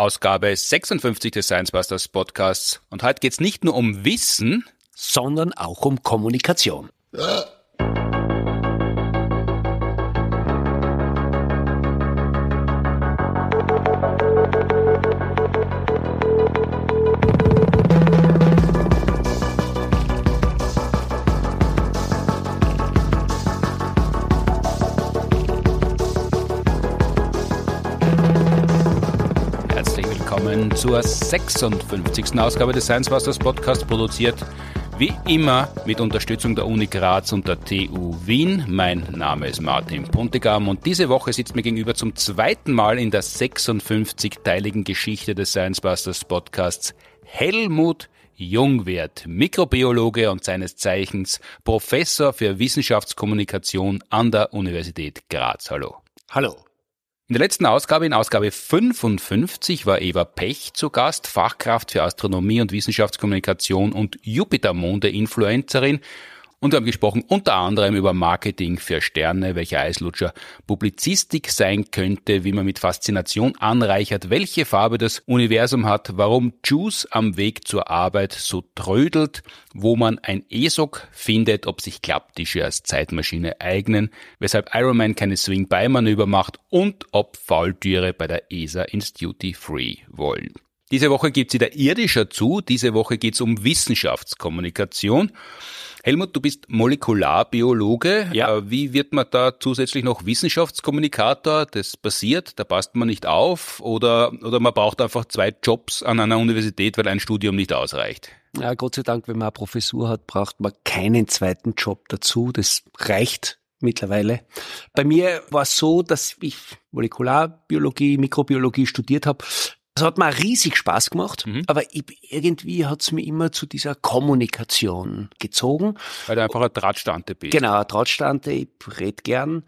Ausgabe 56 des Science Busters Podcasts. Und heute geht es nicht nur um Wissen, sondern auch um Kommunikation. zur 56. Ausgabe des Science Masters Podcast produziert. Wie immer mit Unterstützung der Uni Graz und der TU Wien. Mein Name ist Martin Puntigam und diese Woche sitzt mir gegenüber zum zweiten Mal in der 56-teiligen Geschichte des Science Masters Podcasts Helmut Jungwirth, Mikrobiologe und seines Zeichens Professor für Wissenschaftskommunikation an der Universität Graz. Hallo. Hallo. In der letzten Ausgabe, in Ausgabe 55, war Eva Pech zu Gast, Fachkraft für Astronomie und Wissenschaftskommunikation und Jupitermonde-Influencerin und wir haben gesprochen unter anderem über Marketing für Sterne, welcher Eislutscher Publizistik sein könnte, wie man mit Faszination anreichert, welche Farbe das Universum hat, warum Juice am Weg zur Arbeit so trödelt, wo man ein ESOC findet, ob sich Klapptische als Zeitmaschine eignen, weshalb Iron Man keine Swing-By-Manöver macht und ob Faultiere bei der ESA ins Duty-Free wollen. Diese Woche gibt's wieder irdischer zu. Diese Woche geht's um Wissenschaftskommunikation. Helmut, du bist Molekularbiologe. Ja. Äh, wie wird man da zusätzlich noch Wissenschaftskommunikator? Das passiert, da passt man nicht auf oder, oder man braucht einfach zwei Jobs an einer Universität, weil ein Studium nicht ausreicht. Ja, Gott sei Dank, wenn man eine Professur hat, braucht man keinen zweiten Job dazu. Das reicht mittlerweile. Bei mir war es so, dass ich Molekularbiologie, Mikrobiologie studiert habe. Es hat mir riesig Spaß gemacht, mhm. aber irgendwie hat es mir immer zu dieser Kommunikation gezogen. Weil du einfach eine Drahtstante bist. Genau, eine Drahtstante, ich rede gern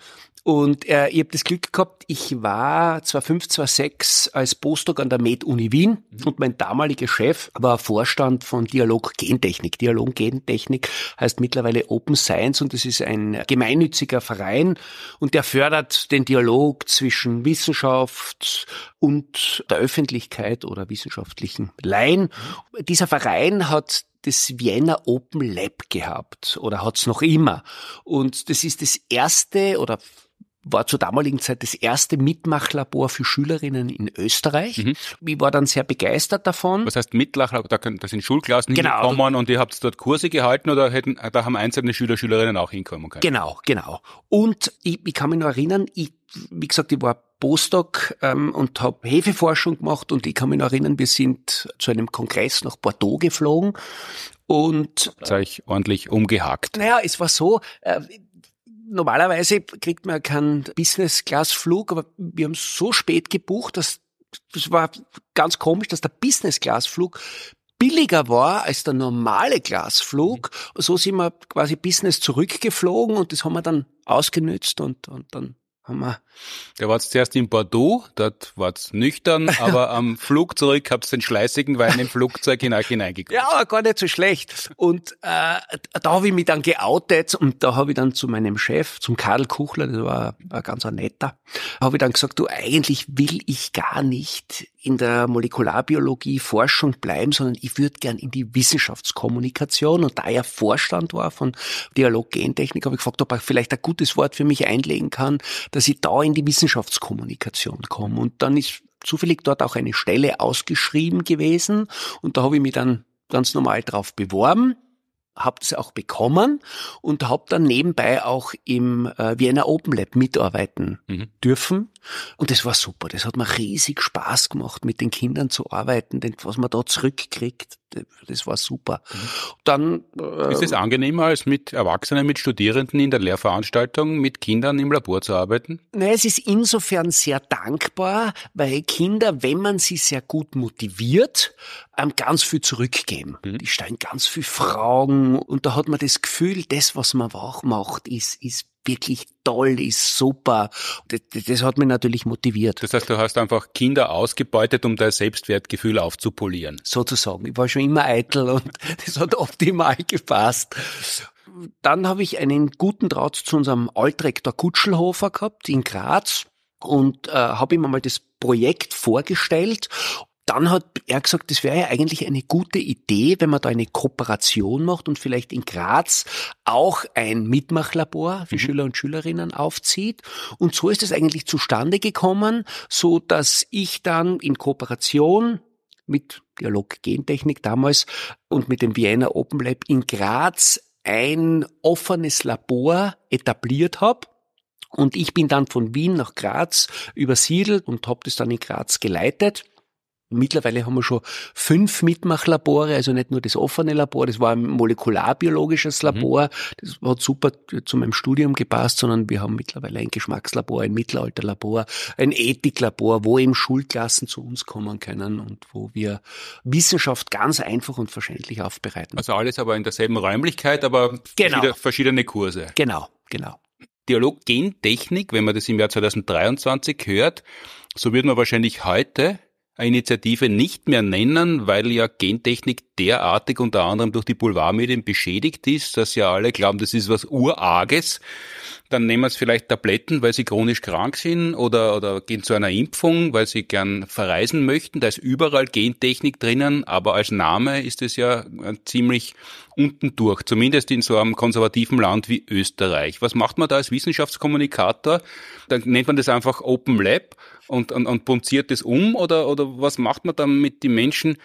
und äh, ich habe das Glück gehabt, ich war 2005, 2006 als Postdoc an der Med-Uni Wien mhm. und mein damaliger Chef war Vorstand von Dialog Gentechnik. Dialog Gentechnik heißt mittlerweile Open Science und das ist ein gemeinnütziger Verein und der fördert den Dialog zwischen Wissenschaft und der Öffentlichkeit oder wissenschaftlichen Laien. Mhm. Dieser Verein hat das Vienna Open Lab gehabt oder hat's noch immer. Und das ist das erste oder war zur damaligen Zeit das erste Mitmachlabor für Schülerinnen in Österreich. Mhm. Ich war dann sehr begeistert davon. Was heißt Mitmachlabor? Da, sind Schulklassen genau. hingekommen und ihr habt dort Kurse gehalten oder hätten, da haben einzelne Schüler, Schülerinnen auch hinkommen können? Genau, genau. Und ich, ich kann mich noch erinnern, ich, wie gesagt, ich war Postdoc ähm, und habe Hefeforschung gemacht und ich kann mich noch erinnern, wir sind zu einem Kongress nach Bordeaux geflogen und... Jetzt habe ich ordentlich umgehakt. Naja, es war so... Äh, normalerweise kriegt man keinen Business-Class-Flug, aber wir haben so spät gebucht, dass das war ganz komisch, dass der Business-Class-Flug billiger war als der normale Glasflug. Mhm. So sind wir quasi Business zurückgeflogen und das haben wir dann ausgenützt und, und dann Hammer. Der war zuerst in Bordeaux, dort war es nüchtern, aber am Flug zurück habt den schleißigen Wein im Flugzeug hineingekommen. Ja, aber gar nicht so schlecht. Und äh, da habe ich mich dann geoutet und da habe ich dann zu meinem Chef, zum Karl Kuchler, das war ein ganz netter, habe ich dann gesagt, du, eigentlich will ich gar nicht in der Molekularbiologie Forschung bleiben, sondern ich würde gern in die Wissenschaftskommunikation. Und da er Vorstand war von Dialog Gentechnik, habe ich gefragt, ob er vielleicht ein gutes Wort für mich einlegen kann, dass ich da in die Wissenschaftskommunikation komme. Und dann ist zufällig dort auch eine Stelle ausgeschrieben gewesen. Und da habe ich mich dann ganz normal drauf beworben habe das auch bekommen und habe dann nebenbei auch im äh, Vienna Open Lab mitarbeiten mhm. dürfen. Und das war super. Das hat mir riesig Spaß gemacht, mit den Kindern zu arbeiten, denn was man da zurückkriegt, das war super. Mhm. Dann äh, Ist es äh, angenehmer, als mit Erwachsenen, mit Studierenden in der Lehrveranstaltung, mit Kindern im Labor zu arbeiten? Nein, es ist insofern sehr dankbar, weil Kinder, wenn man sie sehr gut motiviert, ähm, ganz viel zurückgeben. Mhm. Die stellen ganz viel Fragen und da hat man das Gefühl, das, was man auch macht, ist, ist wirklich toll, ist super. Das, das, hat mich natürlich motiviert. Das heißt, du hast einfach Kinder ausgebeutet, um dein Selbstwertgefühl aufzupolieren. Sozusagen. Ich war schon immer eitel und das hat optimal gepasst. Dann habe ich einen guten Draht zu unserem Altrektor Kutschelhofer gehabt in Graz und äh, habe ihm einmal das Projekt vorgestellt dann hat er gesagt, das wäre ja eigentlich eine gute Idee, wenn man da eine Kooperation macht und vielleicht in Graz auch ein Mitmachlabor für mhm. Schüler und Schülerinnen aufzieht. Und so ist es eigentlich zustande gekommen, so dass ich dann in Kooperation mit Dialog Gentechnik damals und mit dem Vienna Open Lab in Graz ein offenes Labor etabliert habe. Und ich bin dann von Wien nach Graz übersiedelt und habe das dann in Graz geleitet mittlerweile haben wir schon fünf Mitmachlabore, also nicht nur das offene Labor, das war ein molekularbiologisches mhm. Labor, das hat super zu meinem Studium gepasst, sondern wir haben mittlerweile ein Geschmackslabor, ein Mittelalterlabor, ein Ethiklabor, wo eben Schulklassen zu uns kommen können und wo wir Wissenschaft ganz einfach und verständlich aufbereiten. Also alles aber in derselben Räumlichkeit, aber genau. verschiedene Kurse. Genau, genau. Dialog Gentechnik, wenn man das im Jahr 2023 hört, so wird man wahrscheinlich heute Initiative nicht mehr nennen, weil ja Gentechnik derartig unter anderem durch die Boulevardmedien beschädigt ist, dass ja alle glauben, das ist was Urarges. Dann nehmen wir es vielleicht Tabletten, weil sie chronisch krank sind oder, oder gehen zu einer Impfung, weil sie gern verreisen möchten. Da ist überall Gentechnik drinnen, aber als Name ist es ja äh, ziemlich unten durch, zumindest in so einem konservativen Land wie Österreich. Was macht man da als Wissenschaftskommunikator? Dann nennt man das einfach Open Lab und, und, und punziert es um oder, oder was macht man damit die Menschen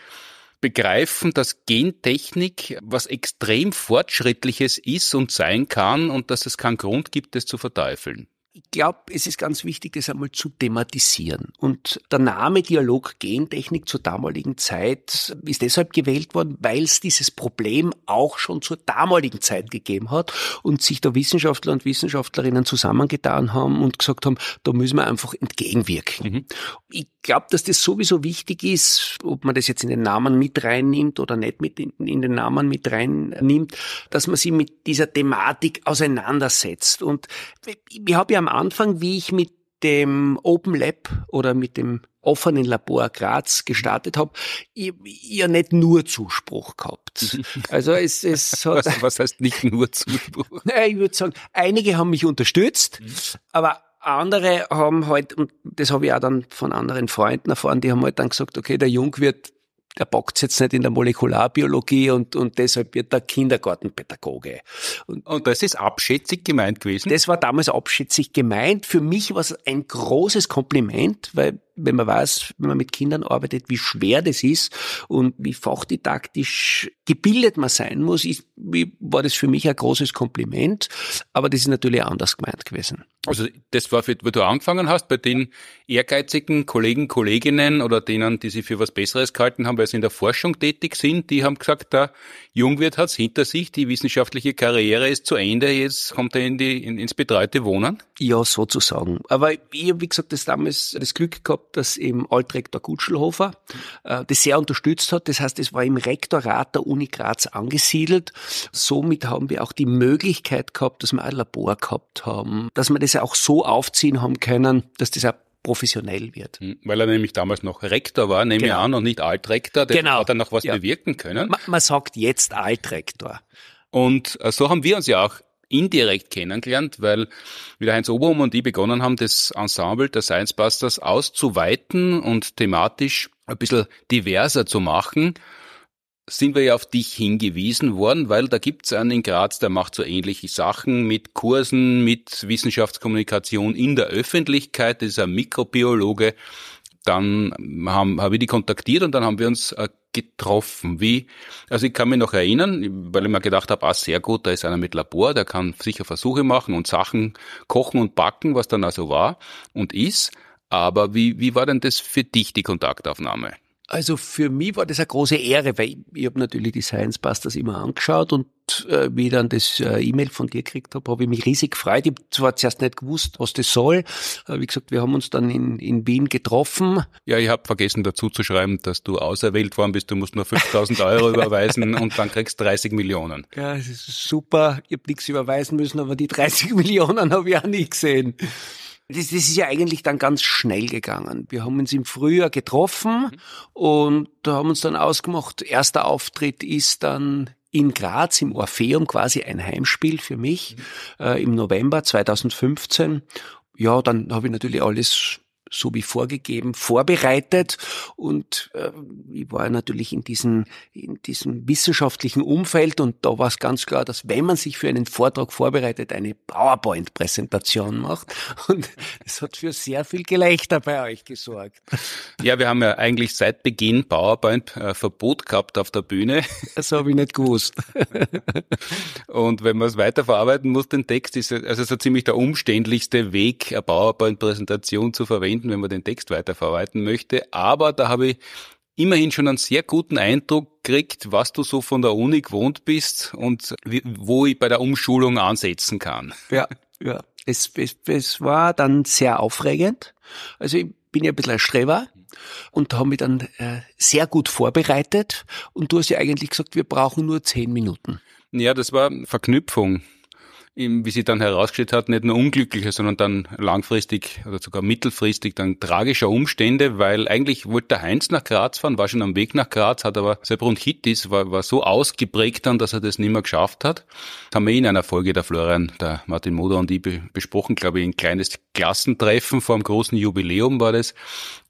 begreifen, dass Gentechnik was extrem Fortschrittliches ist und sein kann und dass es keinen Grund gibt, das zu verteufeln? ich glaube, es ist ganz wichtig, das einmal zu thematisieren. Und der Name Dialog Gentechnik zur damaligen Zeit ist deshalb gewählt worden, weil es dieses Problem auch schon zur damaligen Zeit gegeben hat und sich da Wissenschaftler und Wissenschaftlerinnen zusammengetan haben und gesagt haben, da müssen wir einfach entgegenwirken. Mhm. Ich glaube, dass das sowieso wichtig ist, ob man das jetzt in den Namen mit reinnimmt oder nicht mit in, den Namen mit reinnimmt, dass man sich mit dieser Thematik auseinandersetzt. Und ich, habe ja am Anfang, wie ich mit dem Open Lab oder mit dem offenen Labor Graz gestartet habe, ja nicht nur Zuspruch gehabt. Also es, es hat, was, was heißt nicht nur Zuspruch? Nein, ich würde sagen, einige haben mich unterstützt, mhm. aber andere haben halt, und das habe ich auch dann von anderen Freunden erfahren, die haben halt dann gesagt, okay, der Jung wird der bockt jetzt nicht in der Molekularbiologie und, und deshalb wird er Kindergartenpädagoge. Und, und das ist abschätzig gemeint gewesen? Das war damals abschätzig gemeint. Für mich war es ein großes Kompliment, weil wenn man weiß, wenn man mit Kindern arbeitet, wie schwer das ist und wie fachdidaktisch gebildet man sein muss, ist, war das für mich ein großes Kompliment. Aber das ist natürlich anders gemeint gewesen. Also das war, für, wo du angefangen hast, bei den ehrgeizigen Kollegen, Kolleginnen oder denen, die sich für was Besseres gehalten haben, teilweise in der Forschung tätig sind, die haben gesagt, der Jungwirt hat's hinter sich, die wissenschaftliche Karriere ist zu Ende, jetzt kommt er in die, in, ins betreute Wohnen? Ja, sozusagen. Aber ich habe, wie gesagt, das damals das Glück gehabt, dass eben Altrektor Gutschelhofer äh, das sehr unterstützt hat. Das heißt, es war im Rektorat der Uni Graz angesiedelt. Somit haben wir auch die Möglichkeit gehabt, dass wir ein Labor gehabt haben, dass wir das auch so aufziehen haben können, dass das auch professionell wird. Hm, weil er nämlich damals noch Rektor war, nehme genau. ich an, und nicht Altrektor, der genau. hat dann noch was ja. bewirken können. Man, man sagt jetzt Altrektor. Und äh, so haben wir uns ja auch indirekt kennengelernt, weil wieder Heinz Oberum und ich begonnen haben, das Ensemble der Science Busters auszuweiten und thematisch ein bisschen diverser zu machen sind wir ja auf dich hingewiesen worden, weil da gibt's einen in Graz, der macht so ähnliche Sachen mit Kursen, mit Wissenschaftskommunikation in der Öffentlichkeit, das ist ein Mikrobiologe. Dann haben, habe ich die kontaktiert und dann haben wir uns äh, getroffen. Wie, also ich kann mich noch erinnern, weil ich mir gedacht habe, ah, sehr gut, da ist einer mit Labor, der kann sicher Versuche machen und Sachen kochen und backen, was dann also war und ist. Aber wie, wie war denn das für dich, die Kontaktaufnahme? Also für mich war das eine große Ehre, weil ich, ich habe natürlich die Science Busters immer angeschaut und äh, wie ich dann das äh, E-Mail von dir gekriegt habe, habe ich mich riesig gefreut. Ich habe zwar zuerst nicht gewusst, was das soll. Äh, wie gesagt, wir haben uns dann in, in Wien getroffen. Ja, ich habe vergessen dazu zu schreiben, dass du auserwählt worden bist. Du musst nur 5000 Euro überweisen und dann kriegst du 30 Millionen. Ja, das ist super. Ich habe nichts überweisen müssen, aber die 30 Millionen habe ich auch nicht gesehen. Das, das, ist ja eigentlich dann ganz schnell gegangen. Wir haben uns im Frühjahr getroffen mhm. und haben uns dann ausgemacht, erster Auftritt ist dann in Graz im Orpheum quasi ein Heimspiel für mich mhm. äh, im November 2015. Ja, dann habe ich natürlich alles so wie vorgegeben vorbereitet und äh, ich war natürlich in diesem in diesem wissenschaftlichen Umfeld und da war es ganz klar, dass wenn man sich für einen Vortrag vorbereitet, eine PowerPoint Präsentation macht und es hat für sehr viel Gelächter bei euch gesorgt. Ja, wir haben ja eigentlich seit Beginn PowerPoint äh, Verbot gehabt auf der Bühne. Das habe ich nicht gewusst. und wenn man es weiterverarbeiten muss den Text ist also so ziemlich der umständlichste Weg eine PowerPoint Präsentation zu verwenden verwenden, wenn man den Text weiterverarbeiten möchte. Aber da habe ich immerhin schon einen sehr guten Eindruck gekriegt, was du so von der Uni gewohnt bist und wo ich bei der Umschulung ansetzen kann. Ja, ja. Es, es, es war dann sehr aufregend. Also ich bin ja ein bisschen ein Streber und habe mich dann äh, sehr gut vorbereitet und du hast ja eigentlich gesagt, wir brauchen nur zehn Minuten. Ja, das war Verknüpfung wie sie dann herausgestellt hat, nicht nur unglückliche, sondern dann langfristig oder sogar mittelfristig dann tragischer Umstände, weil eigentlich wollte der Heinz nach Graz fahren, war schon am Weg nach Graz, hat aber seine Bronchitis war, war so ausgeprägt dann, dass er das nicht mehr geschafft hat. Das haben wir in einer Folge der Florian, der Martin Moder und ich besprochen, glaube ich, ein kleines Klassentreffen vor einem großen Jubiläum war das,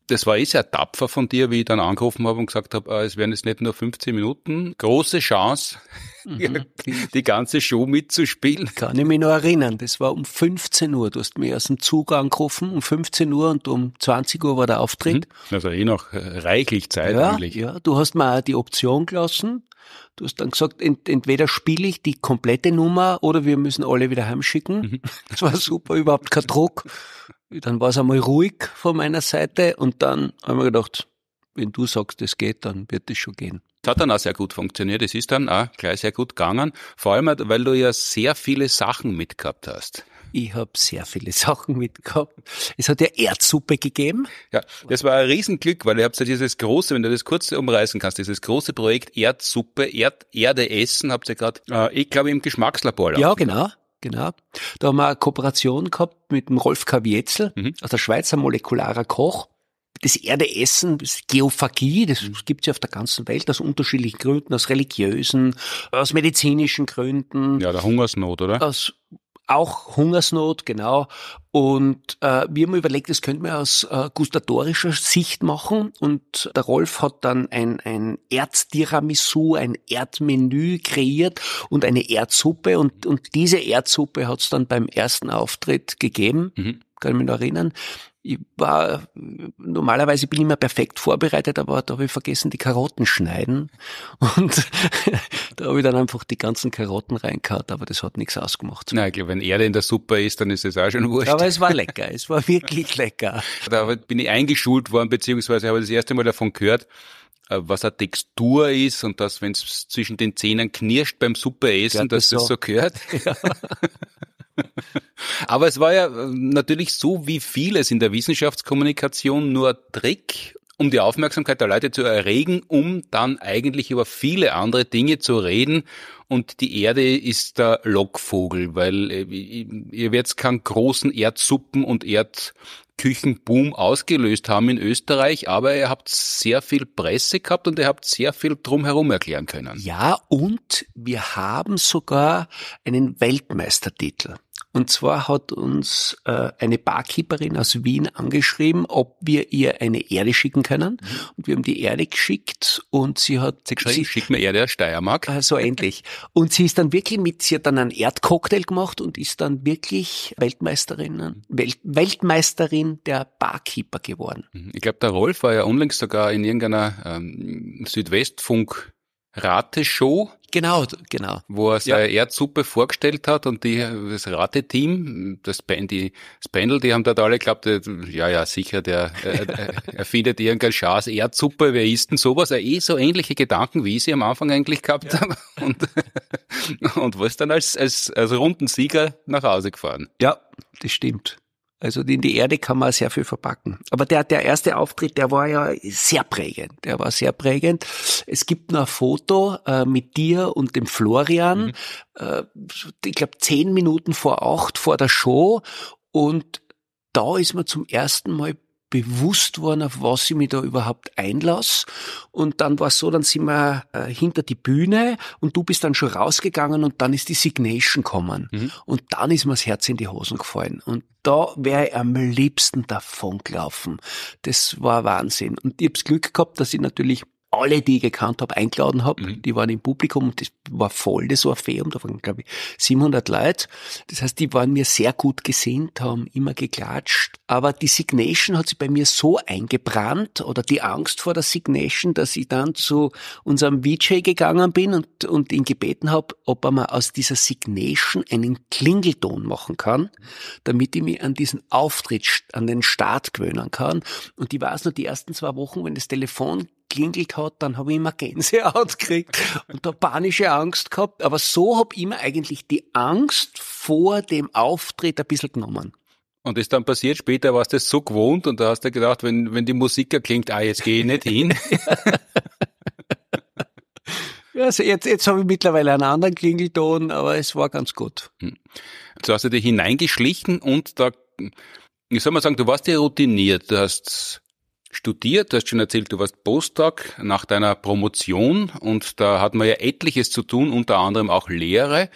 das war eh sehr tapfer von dir, wie ich dann angerufen habe und gesagt habe, ah, es wären jetzt nicht nur 15 Minuten. Große Chance, mhm. die, ganze Show mitzuspielen. Kann ich mich noch erinnern, das war um 15 Uhr. Du hast mich aus dem Zug angerufen um 15 Uhr und um 20 Uhr war der Auftritt. Mhm. Also eh noch äh, reichlich Zeit ja, eigentlich. Ja, du hast mir auch die Option gelassen, Du hast dann gesagt, ent entweder spiele ich die komplette Nummer oder wir müssen alle wieder heimschicken. Mhm. Das war super, überhaupt kein Druck. Dann war es einmal ruhig von meiner Seite und dann haben wir gedacht, wenn du sagst, es geht, dann wird es schon gehen. Das hat dann auch sehr gut funktioniert. Es ist dann auch gleich sehr gut gegangen. Vor allem, weil du ja sehr viele Sachen mitgehabt hast. Ich habe sehr viele Sachen mitgehabt. Es hat ja Erdsuppe gegeben. Ja, das war ein Riesenglück, weil ihr habt ja dieses große, wenn du das kurz umreißen kannst, dieses große Projekt Erdsuppe, Erd, Erde essen, habt ihr gerade, äh, ich glaube, im Geschmackslabor. Ja, genau. Genau. Da haben wir eine Kooperation gehabt mit dem Rolf Kavietzel, mhm. aus der Schweizer molekularer Koch das Erdeessen, das Geophagie, das mhm. gibt es ja auf der ganzen Welt aus unterschiedlichen Gründen, aus religiösen, aus medizinischen Gründen. Ja, der Hungersnot, oder? Aus auch Hungersnot, genau. Und äh, wir haben überlegt, das könnten wir aus äh, gustatorischer Sicht machen. Und der Rolf hat dann ein, ein Erdtiramisu, ein Erdmenü kreiert und eine Erdsuppe. Und, und diese Erdsuppe hat es dann beim ersten Auftritt gegeben. Mhm. Kann ich mich noch erinnern ich war, normalerweise bin ich immer perfekt vorbereitet, aber da habe ich vergessen, die Karotten schneiden. Und da habe ich dann einfach die ganzen Karotten reingehauen, aber das hat nichts ausgemacht. Na, okay, wenn Erde in der Suppe ist, dann ist es auch schon wurscht. Aber es war lecker, es war wirklich lecker. Da bin ich eingeschult worden, beziehungsweise habe das erste Mal davon gehört, äh, was eine Textur ist und dass, wenn es zwischen den Zähnen knirscht beim Suppe essen, dass das, das so gehört. Ja. Aber es war ja äh, natürlich so wie vieles in der Wissenschaftskommunikation nur Trick, um die Aufmerksamkeit der Leute zu erregen, um dann eigentlich über viele andere Dinge zu reden. Und die Erde ist der Lockvogel, weil äh, ihr werdet keinen großen Erdsuppen und Erd Küchenboom ausgelöst haben in Österreich, aber ihr habt sehr viel Presse gehabt und ihr habt sehr viel drumherum erklären können. Ja, und wir haben sogar einen Weltmeistertitel. Und zwar hat uns äh, eine Barkeeperin aus Wien angeschrieben, ob wir ihr eine Erde schicken können. Mhm. Und wir haben die Erde geschickt und sie hat... sie schon, sie, schick mir Erde aus Steiermark. Äh, so endlich. Und sie ist dann wirklich mit, sie hat dann einen Erdcocktail gemacht und ist dann wirklich Weltmeisterin, Welt, Weltmeisterin der Barkeeper geworden. Mhm. Ich glaube, der Rolf war ja unlängst sogar in irgendeiner ähm, Südwestfunk Rateshow. Genau, genau. Wo er seine ja. Erdsuppe vorgestellt hat und die, das Rateteam, das, Band, die, das Pendel, die haben dort alle geglaubt, äh, ja, ja, sicher, der äh, äh erfindet irgendein Schaas Erdsuppe, wer isst denn sowas? Er eh so ähnliche Gedanken, wie ich sie am Anfang eigentlich gehabt ja. habe. Und, und wo ist dann als, als, als runden Sieger nach Hause gefahren. Ja, das stimmt. Also in die Erde kann man sehr viel verpacken. Aber der, der erste Auftritt, der war ja sehr prägend. Der war sehr prägend. Es gibt noch ein Foto äh, mit dir und dem Florian, mhm. äh, ich glaube zehn Minuten vor acht vor der Show. Und da ist man zum ersten Mal bewusst worden, auf was ich mich da überhaupt einlasse. Und dann war es so, dann sind wir äh, hinter die Bühne und du bist dann schon rausgegangen und dann ist die Signation gekommen. Mhm. Und dann ist mir das Herz in die Hosen gefallen. Und da wäre ich am liebsten davon gelaufen. Das war Wahnsinn. Und ich habe Glück gehabt, dass ich natürlich alle, die ich gekannt habe, eingeladen habe. Mhm. Die waren im Publikum und das war voll das Orpheum, da waren, glaube ich, 700 Leute. Das heißt, die waren mir sehr gut gesinnt, haben immer geklatscht. Aber die Signation hat sich bei mir so eingebrannt oder die Angst vor der Signation, dass ich dann zu unserem VJ gegangen bin und, und ihn gebeten habe, ob er mal aus dieser Signation einen Klingelton machen kann, damit ich mich an diesen Auftritt, an den Start gewöhnen kann. Und ich weiß nur, die ersten zwei Wochen, wenn das Telefon geklingelt hat, dann habe ich immer Gänsehaut gekriegt und da panische Angst gehabt. Aber so habe ich immer eigentlich die Angst vor dem Auftritt ein bisschen genommen. Und ist dann passiert, später warst du es so gewohnt und da hast du gedacht, wenn, wenn die Musiker klingt, ah, jetzt gehe ich nicht hin. Also jetzt, jetzt habe ich mittlerweile einen anderen Klingelton, aber es war ganz gut. So hm. hast du dich hineingeschlichen und da, ich soll mal sagen, du warst ja routiniert. Du hast studiert. Du hast schon erzählt, du warst Postdoc nach deiner Promotion und da hat man ja etliches zu tun, unter anderem auch Lehre.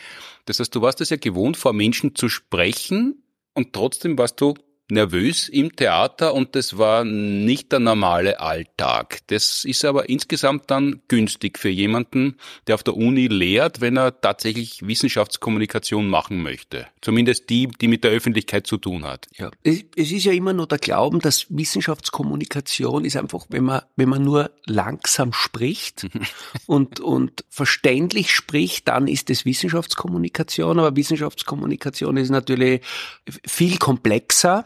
Das heißt, du warst es ja gewohnt, vor Menschen zu sprechen und trotzdem warst du nervös im Theater und das war nicht der normale Alltag. Das ist aber insgesamt dann günstig für jemanden, der auf der Uni lehrt, wenn er tatsächlich Wissenschaftskommunikation machen möchte. Zumindest die, die mit der Öffentlichkeit zu tun hat. Ja. Es, ist ja immer nur der Glauben, dass Wissenschaftskommunikation ist einfach, wenn man, wenn man nur langsam spricht und, und verständlich spricht, dann ist es Wissenschaftskommunikation. Aber Wissenschaftskommunikation ist natürlich viel komplexer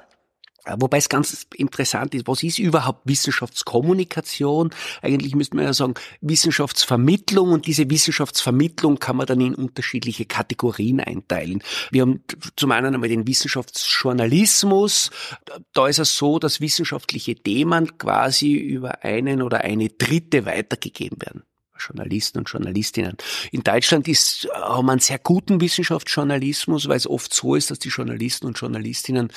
Wobei es ganz interessant ist, was ist überhaupt Wissenschaftskommunikation? Eigentlich müsste man ja sagen, Wissenschaftsvermittlung und diese Wissenschaftsvermittlung kann man dann in unterschiedliche Kategorien einteilen. Wir haben zum einen einmal den Wissenschaftsjournalismus. Da ist es so, dass wissenschaftliche Themen quasi über einen oder eine Dritte weitergegeben werden. Journalisten und Journalistinnen. In Deutschland ist, haben wir einen sehr guten Wissenschaftsjournalismus, weil es oft so ist, dass die Journalisten und Journalistinnen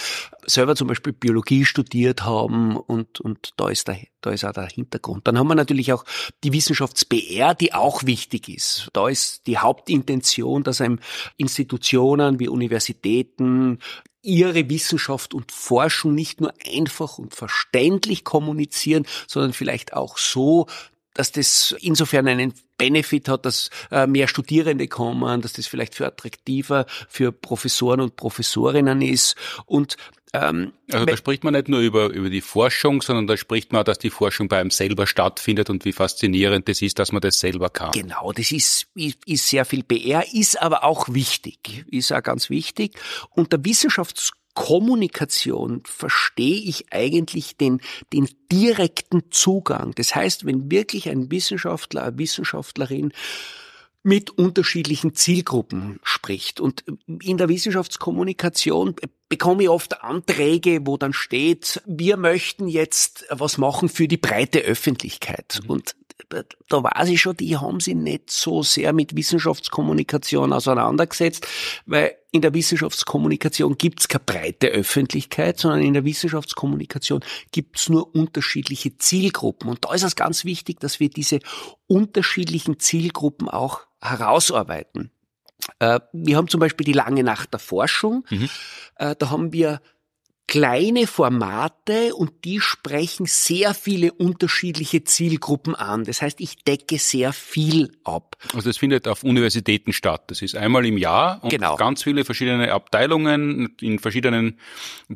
selber zum Beispiel Biologie studiert haben und, und da, ist der, da ist auch der Hintergrund. Dann haben wir natürlich auch die wissenschafts br die auch wichtig ist. Da ist die Hauptintention, dass einem Institutionen wie Universitäten ihre Wissenschaft und Forschung nicht nur einfach und verständlich kommunizieren, sondern vielleicht auch so, dass das insofern einen Benefit hat, dass äh, mehr Studierende kommen, dass das vielleicht für attraktiver für Professoren und Professorinnen ist und ähm, also da spricht man nicht nur über, über die Forschung, sondern da spricht man, dass die Forschung bei einem selber stattfindet und wie faszinierend das ist, dass man das selber kann. Genau, das ist, ist, ist sehr viel PR, ist aber auch wichtig, ist auch ganz wichtig. Und der Wissenschafts Kommunikation verstehe ich eigentlich den, den direkten Zugang. Das heißt, wenn wirklich ein Wissenschaftler, eine Wissenschaftlerin mit unterschiedlichen Zielgruppen spricht. Und in der Wissenschaftskommunikation bekomme ich oft Anträge, wo dann steht, wir möchten jetzt was machen für die breite Öffentlichkeit. Mhm. Und da weiß ich schon, die haben sich nicht so sehr mit Wissenschaftskommunikation auseinandergesetzt, weil in der Wissenschaftskommunikation gibt es keine breite Öffentlichkeit, sondern in der Wissenschaftskommunikation gibt es nur unterschiedliche Zielgruppen. Und da ist es ganz wichtig, dass wir diese unterschiedlichen Zielgruppen auch herausarbeiten. Äh, wir haben zum Beispiel die lange Nacht der Forschung. Mhm. Äh, da haben wir kleine Formate und die sprechen sehr viele unterschiedliche Zielgruppen an. Das heißt, ich decke sehr viel ab. Also das findet auf Universitäten statt. Das ist einmal im Jahr und genau. ganz viele verschiedene Abteilungen in verschiedenen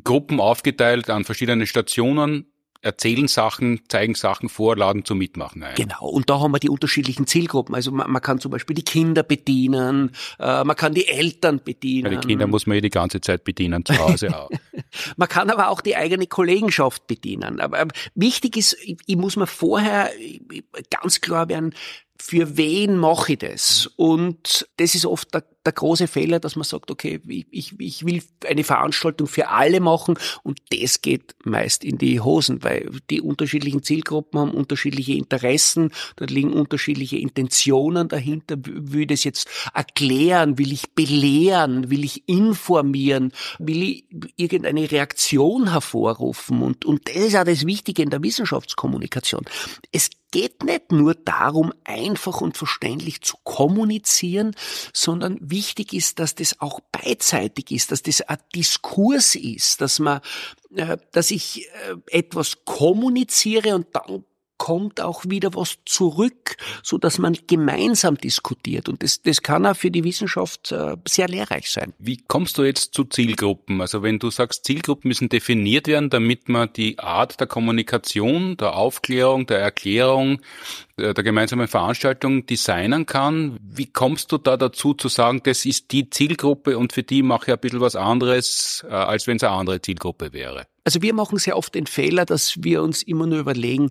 Gruppen aufgeteilt an verschiedene Stationen erzählen Sachen, zeigen Sachen vor, laden zum Mitmachen ein. Genau, und da haben wir die unterschiedlichen Zielgruppen. Also man, man kann zum Beispiel die Kinder bedienen, äh, man kann die Eltern bedienen. Bei den Kindern muss man ja die ganze Zeit bedienen, zu Hause auch. man kann aber auch die eigene Kollegenschaft bedienen. Aber, aber wichtig ist, ich, ich muss mir vorher ganz klar werden, für wen mache ich das? Und das ist oft der der große Fehler, dass man sagt, okay, ich, ich will eine Veranstaltung für alle machen und das geht meist in die Hosen, weil die unterschiedlichen Zielgruppen haben unterschiedliche Interessen, da liegen unterschiedliche Intentionen dahinter. Will ich das jetzt erklären? Will ich belehren? Will ich informieren? Will ich irgendeine Reaktion hervorrufen? Und, und das ist auch das Wichtige in der Wissenschaftskommunikation. Es geht nicht nur darum, einfach und verständlich zu kommunizieren, sondern wichtig ist, dass das auch beidseitig ist, dass das ein Diskurs ist, dass man, äh, dass ich äh, etwas kommuniziere und dann kommt auch wieder was zurück, so dass man gemeinsam diskutiert. Und das, das kann auch für die Wissenschaft äh, sehr lehrreich sein. Wie kommst du jetzt zu Zielgruppen? Also wenn du sagst, Zielgruppen müssen definiert werden, damit man die Art der Kommunikation, der Aufklärung, der Erklärung, äh, der gemeinsamen Veranstaltung designen kann. Wie kommst du da dazu zu sagen, das ist die Zielgruppe und für die mache ich ein bisschen was anderes, äh, als wenn es eine andere Zielgruppe wäre? Also wir machen sehr oft den Fehler, dass wir uns immer nur überlegen,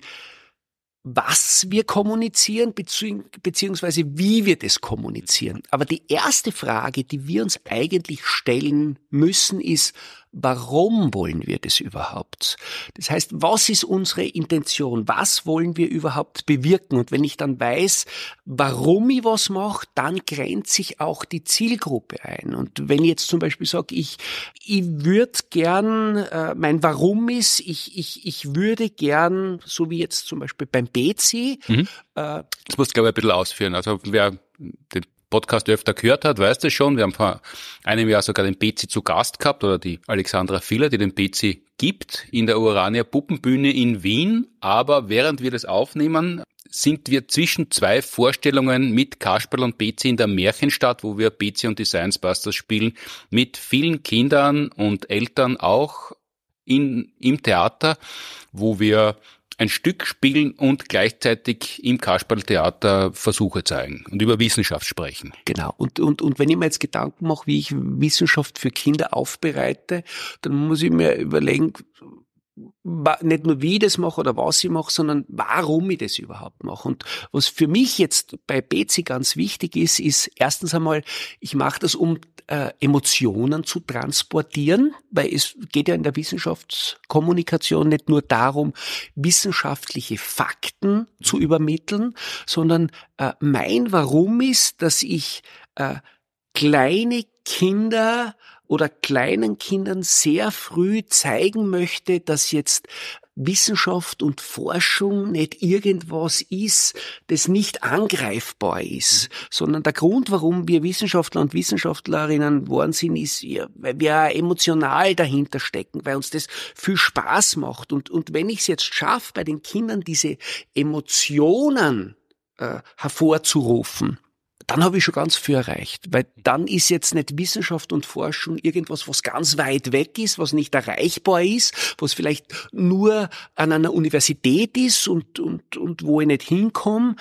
was wir kommunizieren, beziehungsweise wie wir das kommunizieren. Aber die erste Frage, die wir uns eigentlich stellen müssen, ist, warum wollen wir das überhaupt? Das heißt, was ist unsere Intention? Was wollen wir überhaupt bewirken? Und wenn ich dann weiß, warum ich was mache, dann grenzt sich auch die Zielgruppe ein. Und wenn ich jetzt zum Beispiel sage, ich, ich würde gern, äh, mein Warum ist, ich, ich, ich würde gern, so wie jetzt zum Beispiel beim BC. Mhm. Äh, das muss ich glaube ich, ein bisschen ausführen. Also wer den Podcast öfter gehört hat, weiß das schon. Wir haben vor einem Jahr sogar den PC zu Gast gehabt oder die Alexandra Filler, die den PC gibt in der Urania Puppenbühne in Wien. Aber während wir das aufnehmen, sind wir zwischen zwei Vorstellungen mit Kasperl und PC in der Märchenstadt, wo wir PC und Designs Busters spielen, mit vielen Kindern und Eltern auch in, im Theater, wo wir ein Stück spielen und gleichzeitig im Kasperltheater Versuche zeigen und über Wissenschaft sprechen. Genau. Und, und, und wenn ich mir jetzt Gedanken mache, wie ich Wissenschaft für Kinder aufbereite, dann muss ich mir überlegen, nicht nur wie ich das mache oder was ich mache, sondern warum ich das überhaupt mache. Und was für mich jetzt bei Betsy ganz wichtig ist, ist erstens einmal, ich mache das, um äh, Emotionen zu transportieren, weil es geht ja in der Wissenschaftskommunikation nicht nur darum, wissenschaftliche Fakten zu mhm. übermitteln, sondern äh, mein Warum ist, dass ich äh, kleine Kinder oder kleinen Kindern sehr früh zeigen möchte, dass jetzt Wissenschaft und Forschung nicht irgendwas ist, das nicht angreifbar ist, mhm. sondern der Grund, warum wir Wissenschaftler und Wissenschaftlerinnen geworden sind, ist, weil wir emotional dahinter stecken, weil uns das viel Spaß macht. Und, und wenn ich es jetzt schaffe, bei den Kindern diese Emotionen äh, hervorzurufen, dann habe ich schon ganz viel erreicht. Weil dann ist jetzt nicht Wissenschaft und Forschung irgendwas, was ganz weit weg ist, was nicht erreichbar ist, was vielleicht nur an einer Universität ist und, und, und wo ich nicht hinkomme.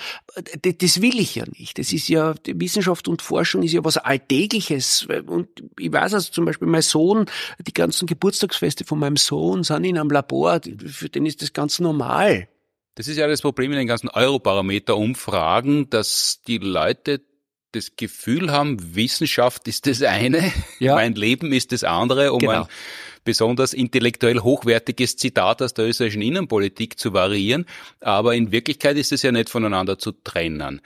Das will ich ja nicht. Das ist ja, Wissenschaft und Forschung ist ja was Alltägliches. Und ich weiß also zum Beispiel, mein Sohn, die ganzen Geburtstagsfeste von meinem Sohn sind in einem Labor, für den ist das ganz normal. Das ist ja das Problem in den ganzen Eurobarometer-Umfragen, dass die Leute das Gefühl haben, Wissenschaft ist das eine, ja. mein Leben ist das andere, um genau. ein besonders intellektuell hochwertiges Zitat aus der österreichischen Innenpolitik zu variieren. Aber in Wirklichkeit ist es ja nicht voneinander zu trennen.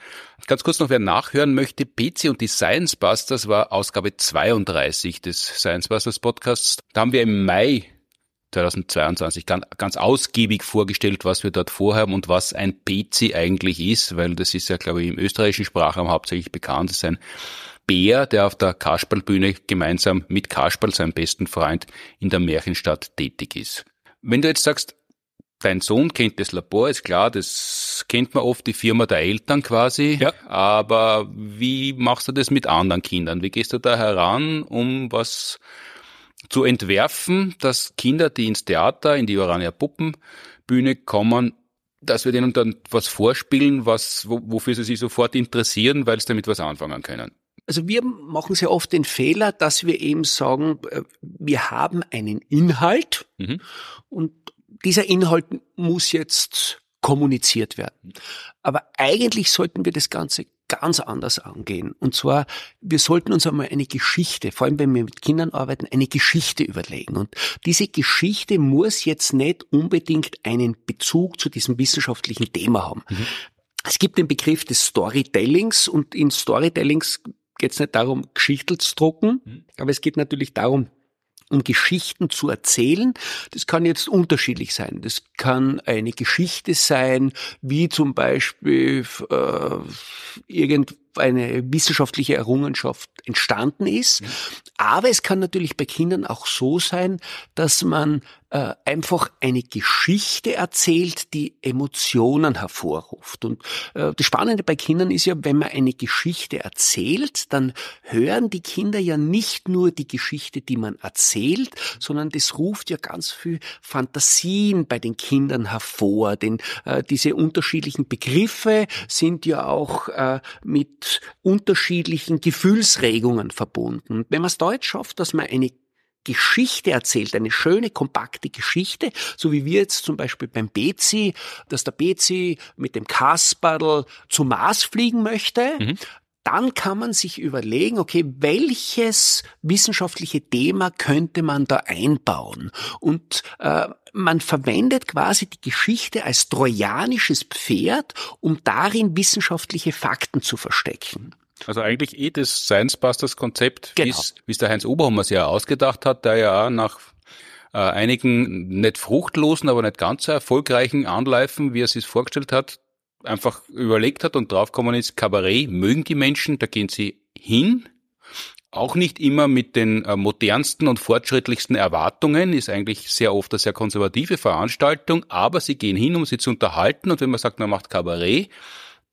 Ganz kurz noch, wer nachhören möchte, PC und die Science Busters war Ausgabe 32 des Science Busters Podcasts. Da haben wir im Mai 2022 ganz, ganz ausgiebig vorgestellt, was wir dort vorhaben und was ein PC eigentlich ist, weil das ist ja, glaube ich, im österreichischen Sprachraum hauptsächlich bekannt. Das ist ein Bär, der auf der Kasperlbühne gemeinsam mit Kasperl, seinem besten Freund, in der Märchenstadt tätig ist. Wenn du jetzt sagst, dein Sohn kennt das Labor, ist klar, das kennt man oft, die Firma der Eltern quasi. Ja. Aber wie machst du das mit anderen Kindern? Wie gehst du da heran, um was zu entwerfen, dass Kinder, die ins Theater, in die Orania Puppenbühne kommen, dass wir denen dann was vorspielen, was, wofür sie sich sofort interessieren, weil sie damit was anfangen können. Also wir machen sehr oft den Fehler, dass wir eben sagen, äh, wir haben einen Inhalt mhm. und dieser Inhalt muss jetzt kommuniziert werden. Mhm. Aber eigentlich sollten wir das Ganze ganz anders angehen. Und zwar, wir sollten uns einmal eine Geschichte, vor allem wenn wir mit Kindern arbeiten, eine Geschichte überlegen. Und diese Geschichte muss jetzt nicht unbedingt einen Bezug zu diesem wissenschaftlichen Thema haben. Mhm. Es gibt den Begriff des Storytellings und in Storytellings geht es nicht darum, Geschichten zu drucken, mhm. aber es geht natürlich darum, um Geschichten zu erzählen. Das kann jetzt unterschiedlich sein. Das kann eine Geschichte sein, wie zum Beispiel äh, irgend eine wissenschaftliche Errungenschaft entstanden ist. Mhm. Aber es kann natürlich bei Kindern auch so sein, dass man äh, einfach eine Geschichte erzählt, die Emotionen hervorruft. Und äh, das Spannende bei Kindern ist ja, wenn man eine Geschichte erzählt, dann hören die Kinder ja nicht nur die Geschichte, die man erzählt, sondern das ruft ja ganz viel Fantasien bei den Kindern hervor. Denn äh, diese unterschiedlichen Begriffe sind ja auch äh, mit unterschiedlichen Gefühlsregungen verbunden. Und wenn man es deutsch schafft, dass man eine Geschichte erzählt, eine schöne, kompakte Geschichte, so wie wir jetzt zum Beispiel beim Bezi, dass der Bezi mit dem Kasperl zum Mars fliegen möchte. Mhm dann kann man sich überlegen, okay, welches wissenschaftliche Thema könnte man da einbauen? Und äh, man verwendet quasi die Geschichte als trojanisches Pferd, um darin wissenschaftliche Fakten zu verstecken. Also eigentlich eh das Science-Busters-Konzept, genau. wie es der Heinz Oberhammer sich ja ausgedacht hat, der ja nach äh, einigen nicht fruchtlosen, aber nicht ganz so erfolgreichen Anläufen, wie er es sich vorgestellt hat, einfach überlegt hat und draufgekommen ist, Kabarett mögen die Menschen, da gehen sie hin. Auch nicht immer mit den äh, modernsten und fortschrittlichsten Erwartungen, ist eigentlich sehr oft eine sehr konservative Veranstaltung, aber sie gehen hin, um sie zu unterhalten und wenn man sagt, man macht Kabarett,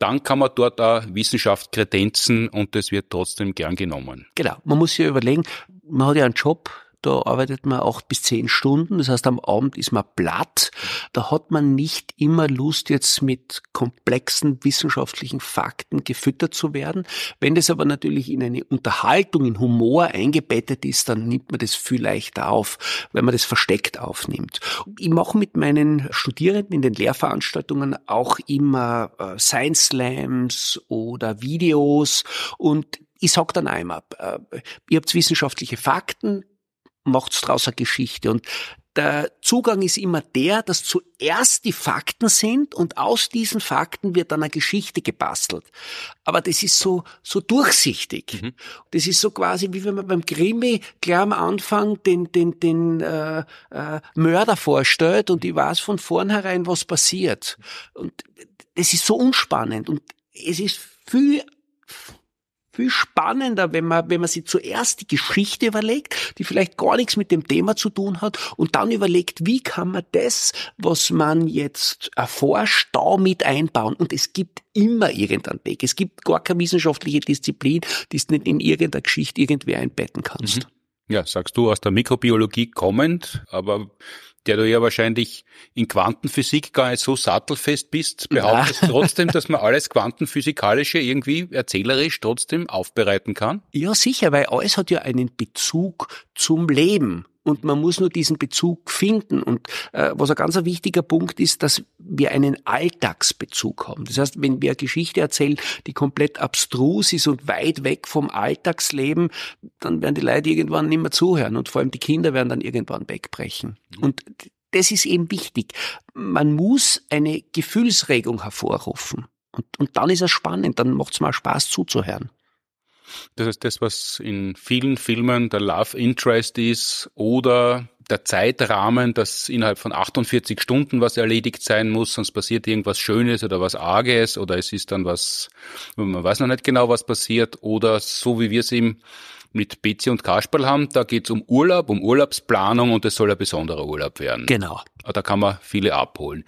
dann kann man dort auch Wissenschaft kredenzen und das wird trotzdem gern genommen. Genau, man muss ja überlegen, man hat ja einen Job, da arbeitet man acht bis zehn Stunden. Das heißt, am Abend ist man platt. Da hat man nicht immer Lust, jetzt mit komplexen wissenschaftlichen Fakten gefüttert zu werden. Wenn das aber natürlich in eine Unterhaltung, in Humor eingebettet ist, dann nimmt man das viel leichter auf, wenn man das versteckt aufnimmt. Ich mache mit meinen Studierenden in den Lehrveranstaltungen auch immer äh, Science Slams oder Videos und ich sage dann einmal, äh, ihr habt wissenschaftliche Fakten, macht's draus eine Geschichte. Und der Zugang ist immer der, dass zuerst die Fakten sind und aus diesen Fakten wird dann eine Geschichte gebastelt. Aber das ist so, so durchsichtig. Mhm. Das ist so quasi, wie wenn man beim Krimi gleich am Anfang den, den, den äh, äh, Mörder vorstellt und ich weiß von vornherein, was passiert. Und das ist so unspannend und es ist viel viel spannender, wenn man, wenn man sich zuerst die Geschichte überlegt, die vielleicht gar nichts mit dem Thema zu tun hat und dann überlegt, wie kann man das, was man jetzt erforscht, da mit einbauen. Und es gibt immer irgendeinen Weg. Es gibt gar keine wissenschaftliche Disziplin, die es nicht in irgendeiner Geschichte irgendwie einbetten kannst. Mhm. Ja, sagst du aus der Mikrobiologie kommend, aber der du ja wahrscheinlich in Quantenphysik gar nicht so sattelfest bist, behauptest Nein. trotzdem, dass man alles Quantenphysikalische irgendwie erzählerisch trotzdem aufbereiten kann? Ja, sicher, weil alles hat ja einen Bezug zum Leben. Und man muss nur diesen Bezug finden. Und äh, was ein ganz wichtiger Punkt ist, dass wir einen Alltagsbezug haben. Das heißt, wenn wir eine Geschichte erzählen, die komplett abstrus ist und weit weg vom Alltagsleben, dann werden die Leute irgendwann nicht mehr zuhören. Und vor allem die Kinder werden dann irgendwann wegbrechen. Mhm. Und das ist eben wichtig. Man muss eine Gefühlsregung hervorrufen. Und, und dann ist es spannend, dann macht es mal Spaß zuzuhören. Das ist das, was in vielen Filmen der Love Interest ist oder der Zeitrahmen, dass innerhalb von 48 Stunden was erledigt sein muss, sonst passiert irgendwas Schönes oder was Arges oder es ist dann was, man weiß noch nicht genau, was passiert oder so wie wir es eben mit Betsy und Kasperl haben, da geht's um Urlaub, um Urlaubsplanung und es soll ein besonderer Urlaub werden. Genau. Ah, da kann man viele abholen.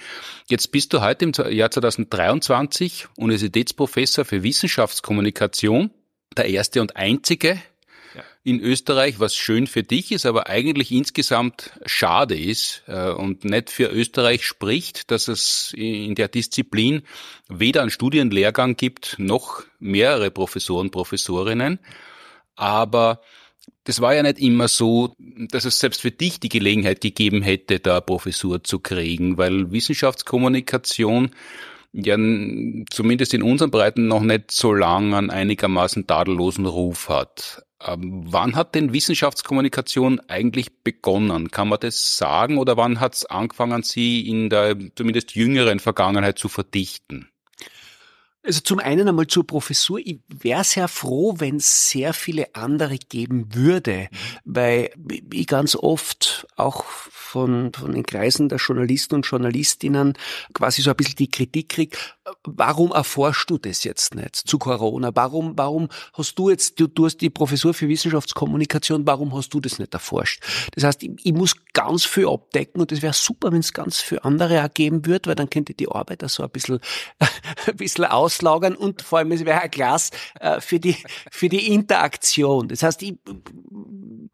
Jetzt bist du heute im Jahr 2023 Universitätsprofessor für Wissenschaftskommunikation der erste und einzige ja. in Österreich, was schön für dich ist, aber eigentlich insgesamt schade ist äh, und nicht für Österreich spricht, dass es in der Disziplin weder einen Studienlehrgang gibt, noch mehrere Professoren, Professorinnen. Aber das war ja nicht immer so, dass es selbst für dich die Gelegenheit gegeben hätte, da Professur zu kriegen, weil Wissenschaftskommunikation ja zumindest in unseren Breiten noch nicht so lange einen einigermaßen tadellosen Ruf hat. Ähm, wann hat denn Wissenschaftskommunikation eigentlich begonnen? Kann man das sagen oder wann hat es angefangen, sie in der zumindest jüngeren Vergangenheit zu verdichten? Also zum einen einmal zur Professur. Ich wäre sehr froh, wenn es sehr viele andere geben würde, mhm. weil ich ganz oft auch von, von den Kreisen der Journalisten und Journalistinnen quasi so ein bisschen die Kritik kriegt, warum erforschst du das jetzt nicht zu Corona? Warum, warum hast du jetzt, du, du hast die Professur für Wissenschaftskommunikation, warum hast du das nicht erforscht? Das heißt, ich, ich muss ganz viel abdecken und es wäre super, wenn es ganz viel andere auch geben würde, weil dann könnte die Arbeit da so ein bisschen, ein bisschen auslagern und vor allem es wäre ein Glas äh, für die, für die Interaktion. Das heißt, ich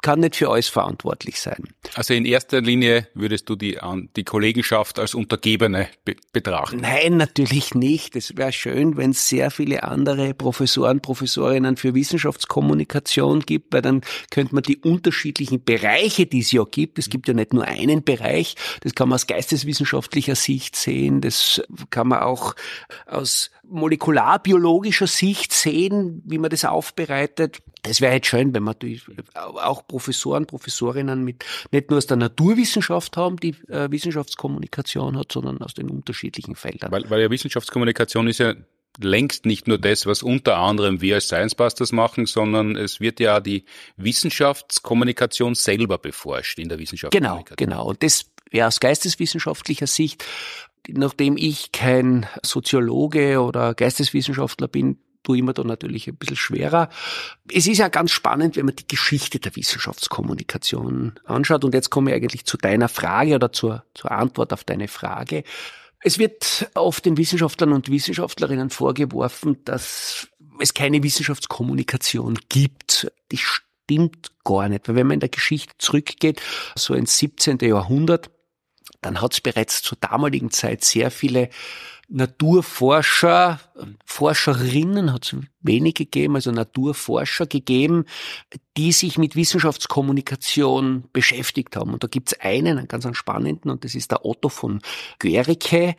kann nicht für alles verantwortlich sein. Also in erster Linie würdest du die, die Kollegenschaft als Untergebene be betrachten? Nein, natürlich nicht nicht. Es wäre schön, wenn es sehr viele andere Professoren, Professorinnen für Wissenschaftskommunikation gibt, weil dann könnte man die unterschiedlichen Bereiche, die es ja gibt, es gibt ja nicht nur einen Bereich, das kann man aus geisteswissenschaftlicher Sicht sehen, das kann man auch aus molekularbiologischer Sicht sehen, wie man das aufbereitet. Das wäre halt schön, wenn wir äh, auch Professoren, Professorinnen mit nicht nur aus der Naturwissenschaft haben, die äh, Wissenschaftskommunikation hat, sondern aus den unterschiedlichen Feldern. Weil, weil ja Wissenschaftskommunikation ist ja längst nicht nur das, was unter anderem wir als Science Busters machen, sondern es wird ja die Wissenschaftskommunikation selber beforscht in der Wissenschaft. Genau, genau. Und das wäre aus geisteswissenschaftlicher Sicht nachdem ich kein Soziologe oder Geisteswissenschaftler bin, tue ich mir da natürlich ein bisschen schwerer. Es ist ja ganz spannend, wenn man die Geschichte der Wissenschaftskommunikation anschaut. Und jetzt komme ich eigentlich zu deiner Frage oder zur, zur Antwort auf deine Frage. Es wird oft den Wissenschaftlern und Wissenschaftlerinnen vorgeworfen, dass es keine Wissenschaftskommunikation gibt. Die stimmt gar nicht. Weil wenn man in der Geschichte zurückgeht, so ins 17. Jahrhundert, dann hat es bereits zur damaligen Zeit sehr viele Naturforscher, Forscherinnen hat es wenig gegeben, also Naturforscher gegeben, die sich mit Wissenschaftskommunikation beschäftigt haben. Und da gibt es einen, einen ganz spannenden, und das ist der Otto von Guericke.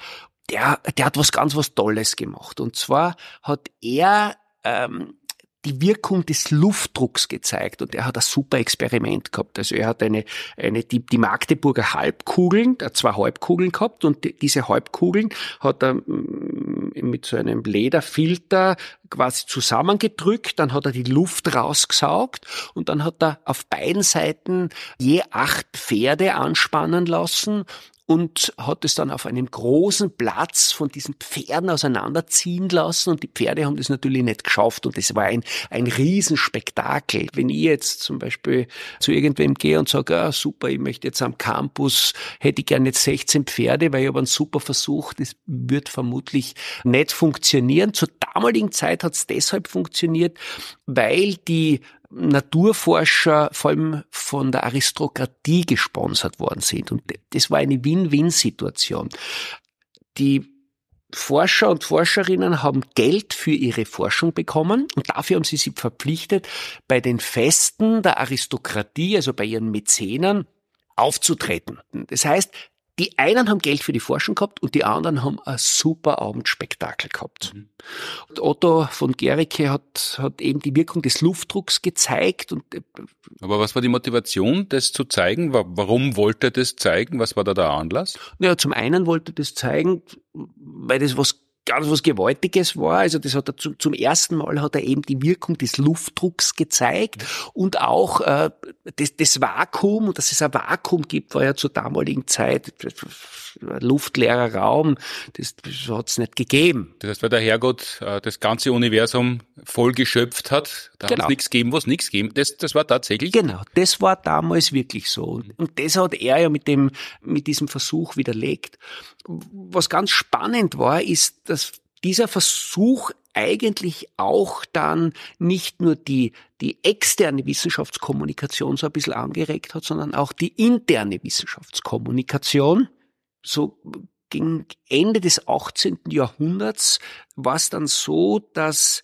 Der, der hat was ganz was Tolles gemacht. Und zwar hat er ähm, die Wirkung des Luftdrucks gezeigt und er hat ein super Experiment gehabt. Also er hat eine, eine die, die Magdeburger Halbkugeln, zwei Halbkugeln gehabt und die, diese Halbkugeln hat er mm, mit so einem Lederfilter quasi zusammengedrückt, dann hat er die Luft rausgesaugt und dann hat er auf beiden Seiten je acht Pferde anspannen lassen und hat es dann auf einem großen Platz von diesen Pferden auseinanderziehen lassen und die Pferde haben das natürlich nicht geschafft und es war ein, ein Riesenspektakel. Wenn ich jetzt zum Beispiel zu irgendwem gehe und sage, ah, super, ich möchte jetzt am Campus, hätte ich gerne jetzt 16 Pferde, weil ich habe einen super Versuch, das wird vermutlich nicht funktionieren. Zur damaligen Zeit hat es deshalb funktioniert, weil die Naturforscher vor allem von der Aristokratie gesponsert worden sind. Und das war eine Win-Win-Situation. Die Forscher und Forscherinnen haben Geld für ihre Forschung bekommen und dafür haben sie sich verpflichtet, bei den Festen der Aristokratie, also bei ihren Mäzenen, aufzutreten. Das heißt, die einen haben Geld für die Forschung gehabt und die anderen haben ein super Abendspektakel gehabt. Mhm. Und Otto von Gericke hat, hat eben die Wirkung des Luftdrucks gezeigt. Und äh, Aber was war die Motivation, das zu zeigen? Warum wollte er das zeigen? Was war da der Anlass? Naja, zum einen wollte er das zeigen, weil das was ganz was Gewaltiges war. Also das hat er zu, zum ersten Mal hat er eben die Wirkung des Luftdrucks gezeigt und auch äh, das, das Vakuum, und dass es ein Vakuum gibt, war ja zur damaligen Zeit luftleerer Raum, das, das hat es nicht gegeben. Das heißt, weil der Herrgott äh, das ganze Universum voll geschöpft hat, da genau. hat es nichts gegeben, was nichts gegeben. Das, das war tatsächlich. Genau, das war damals wirklich so. Und das hat er ja mit dem, mit diesem Versuch widerlegt was ganz spannend war, ist, dass dieser Versuch eigentlich auch dann nicht nur die, die externe Wissenschaftskommunikation so ein bisschen angeregt hat, sondern auch die interne Wissenschaftskommunikation. So gegen Ende des 18. Jahrhunderts war es dann so, dass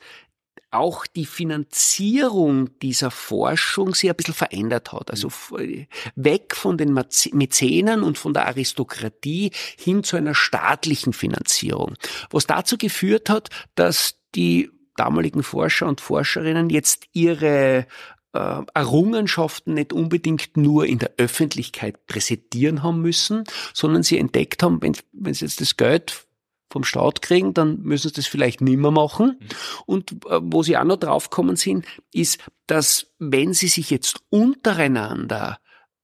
auch die Finanzierung dieser Forschung sich ein bisschen verändert hat. Also mhm. weg von den Mäzenen und von der Aristokratie hin zu einer staatlichen Finanzierung. Was dazu geführt hat, dass die damaligen Forscher und Forscherinnen jetzt ihre äh, Errungenschaften nicht unbedingt nur in der Öffentlichkeit präsentieren haben müssen, sondern sie entdeckt haben, wenn, wenn sie jetzt das Geld vom Staat kriegen, dann müssen sie das vielleicht nimmer machen. Mhm. Und äh, wo sie auch noch draufkommen sind, ist, dass wenn sie sich jetzt untereinander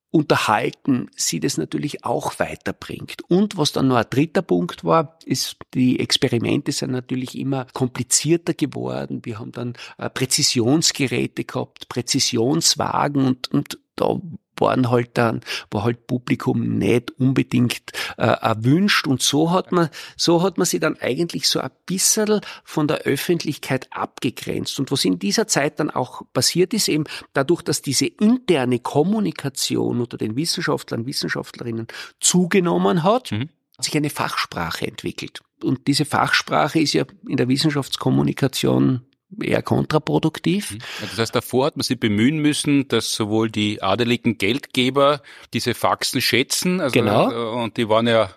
unterhalten, sie das natürlich auch weiterbringt. Und was dann noch ein dritter Punkt war, ist, die Experimente sind natürlich immer komplizierter geworden. Wir haben dann äh, Präzisionsgeräte gehabt, Präzisionswagen und, und da waren halt halt Publikum nicht unbedingt äh, erwünscht. Und so hat man, so hat man sie dann eigentlich so ein bisschen von der Öffentlichkeit abgegrenzt. Und was in dieser Zeit dann auch passiert ist, eben dadurch, dass diese interne Kommunikation unter den Wissenschaftlern, Wissenschaftlerinnen zugenommen hat, mhm. hat sich eine Fachsprache entwickelt. Und diese Fachsprache ist ja in der Wissenschaftskommunikation eher kontraproduktiv. Mhm. Das heißt, davor hat man sich bemühen müssen, dass sowohl die adeligen Geldgeber diese Faxen schätzen. Also genau. Äh, und die waren ja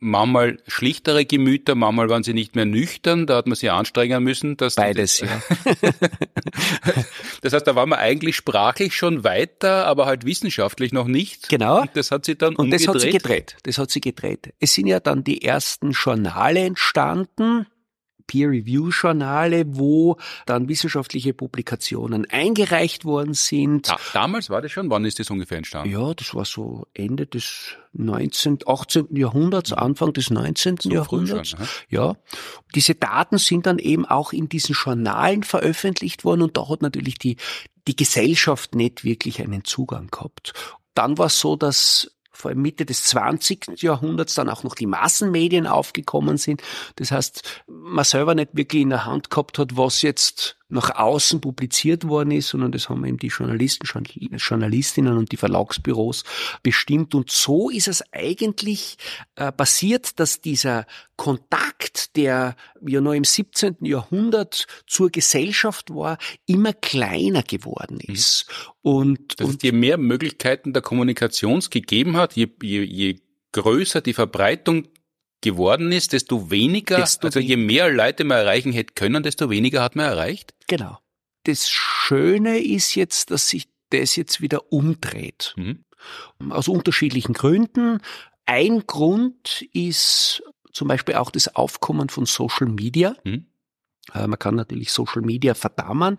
manchmal schlichtere Gemüter, manchmal waren sie nicht mehr nüchtern, da hat man sie anstrengen müssen. Dass Beides, das, ja. das heißt, da waren wir eigentlich sprachlich schon weiter, aber halt wissenschaftlich noch nicht. Genau. Und das hat sie dann Und das hat sie gedreht. Das hat sie gedreht. Es sind ja dann die ersten Journale entstanden, Peer-Review-Journale, wo dann wissenschaftliche Publikationen eingereicht worden sind. Ja, damals war das schon, wann ist das ungefähr entstanden? Ja, das war so Ende des 19., 18. Jahrhunderts, mhm. Anfang des 19. So Jahrhunderts. Schon, ja. Diese Daten sind dann eben auch in diesen Journalen veröffentlicht worden und da hat natürlich die, die Gesellschaft nicht wirklich einen Zugang gehabt. Dann war es so, dass vor allem Mitte des 20. Jahrhunderts dann auch noch die Massenmedien aufgekommen sind. Das heißt, man selber nicht wirklich in der Hand gehabt hat, was jetzt nach außen publiziert worden ist, sondern das haben eben die Journalisten, Journalistinnen und die Verlagsbüros bestimmt. Und so ist es eigentlich äh, passiert, dass dieser Kontakt, der ja noch im 17. Jahrhundert zur Gesellschaft war, immer kleiner geworden mhm. ist. Und, und je mehr Möglichkeiten der Kommunikations gegeben hat, je, je, je größer die Verbreitung geworden ist, desto weniger, desto also je mehr Leute man erreichen hätte können, desto weniger hat man erreicht? Genau. Das Schöne ist jetzt, dass sich das jetzt wieder umdreht. Mhm. Ähm, aus unterschiedlichen Gründen. Ein Grund ist zum Beispiel auch das Aufkommen von Social Media. Mhm. Äh, man kann natürlich Social Media verdammern,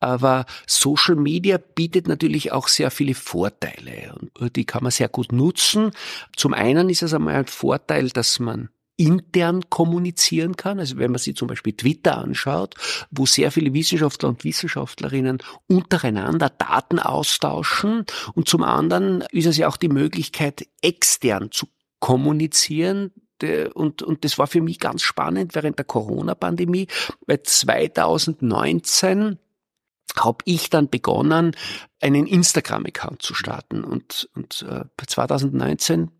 aber Social Media bietet natürlich auch sehr viele Vorteile und äh, die kann man sehr gut nutzen. Zum einen ist es einmal ein Vorteil, dass man intern kommunizieren kann. Also wenn man sich zum Beispiel Twitter anschaut, wo sehr viele Wissenschaftler und Wissenschaftlerinnen untereinander Daten austauschen. Und zum anderen ist es ja auch die Möglichkeit, extern zu kommunizieren, äh, und, und das war für mich ganz spannend während der Corona-Pandemie, weil 2019 habe ich dann begonnen, einen Instagram-Account zu starten. Und, und äh, 2019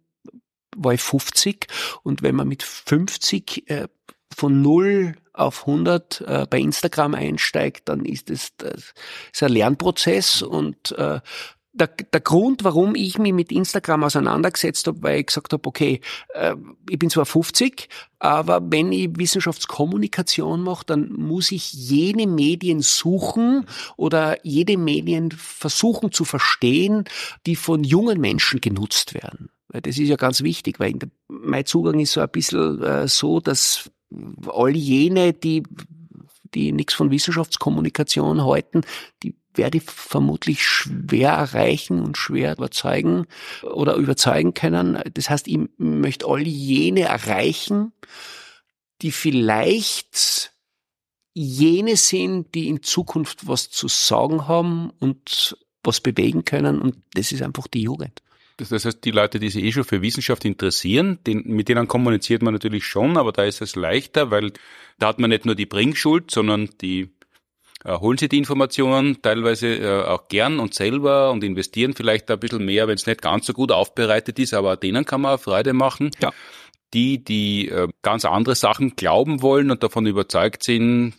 war ich 50 und wenn man mit 50 äh, von 0 auf 100 äh, bei Instagram einsteigt, dann ist das, das äh, ist ein Lernprozess und äh, der, der Grund, warum ich mich mit Instagram auseinandergesetzt habe, weil ich gesagt habe, okay, äh, ich bin zwar 50, aber wenn ich Wissenschaftskommunikation mache, dann muss ich jene Medien suchen oder jede Medien versuchen zu verstehen, die von jungen Menschen genutzt werden. Weil das ist ja ganz wichtig, weil mein Zugang ist so ein bisschen äh, so, dass all jene, die die nichts von Wissenschaftskommunikation halten, die werde ich vermutlich schwer erreichen und schwer überzeugen oder überzeugen können. Das heißt, ich möchte all jene erreichen, die vielleicht jene sind, die in Zukunft was zu sagen haben und was bewegen können. Und das ist einfach die Jugend. Das, das heißt, die Leute, die sich eh schon für Wissenschaft interessieren, den, mit denen kommuniziert man natürlich schon, aber da ist es leichter, weil da hat man nicht nur die Bringschuld, sondern die äh, holen sich die Informationen teilweise äh, auch gern und selber und investieren vielleicht ein bisschen mehr, wenn es nicht ganz so gut aufbereitet ist, aber denen kann man auch Freude machen. Ja. Die, die äh, ganz andere Sachen glauben wollen und davon überzeugt sind,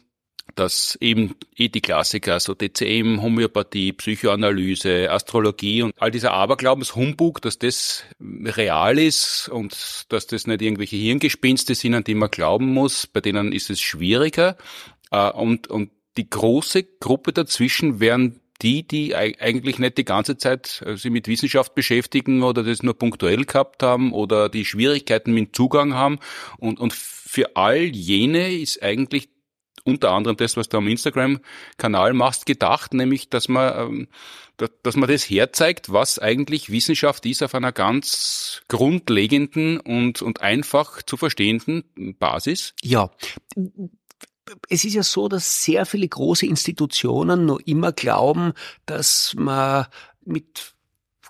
dass eben eh die Klassiker, so DCM, Homöopathie, Psychoanalyse, Astrologie und all dieser Aberglaubenshumbug, dass das real ist und dass das nicht irgendwelche Hirngespinste sind, an die man glauben muss, bei denen ist es schwieriger. Äh, und, und die große Gruppe dazwischen wären die, die eigentlich nicht die ganze Zeit äh, sich mit Wissenschaft beschäftigen oder das nur punktuell gehabt haben oder die Schwierigkeiten mit Zugang haben. Und, und für all jene ist eigentlich unter anderem das, was du am Instagram-Kanal machst, gedacht, nämlich, dass man, ähm, dass man das herzeigt, was eigentlich Wissenschaft ist auf einer ganz grundlegenden und, und einfach zu verstehenden Basis? Ja es ist ja so, dass sehr viele große Institutionen noch immer glauben, dass man mit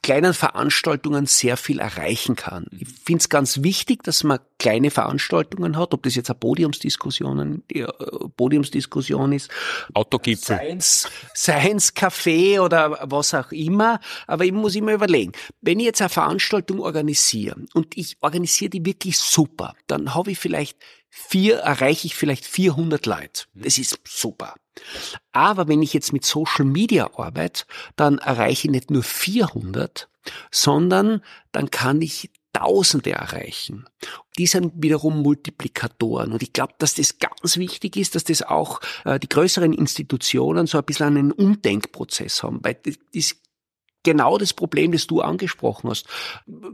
kleinen Veranstaltungen sehr viel erreichen kann. Mhm. Ich finde es ganz wichtig, dass man kleine Veranstaltungen hat, ob das jetzt eine Podiumsdiskussion, äh, Podiumsdiskussion ist, Autogipfel, Science, Science oder was auch immer. Aber ich muss immer überlegen, wenn ich jetzt eine Veranstaltung organisiere und ich organisiere die wirklich super, dann habe ich vielleicht vier, erreiche ich vielleicht 400 Leute. Mhm. Das ist super. Aber wenn ich jetzt mit Social Media arbeite, dann erreiche ich nicht nur 400, sondern dann kann ich Tausende erreichen. Die sind wiederum Multiplikatoren. Und ich glaube, dass das ganz wichtig ist, dass das auch äh, die größeren Institutionen so ein bisschen einen Umdenkprozess haben, weil das ist genau das Problem, das du angesprochen hast.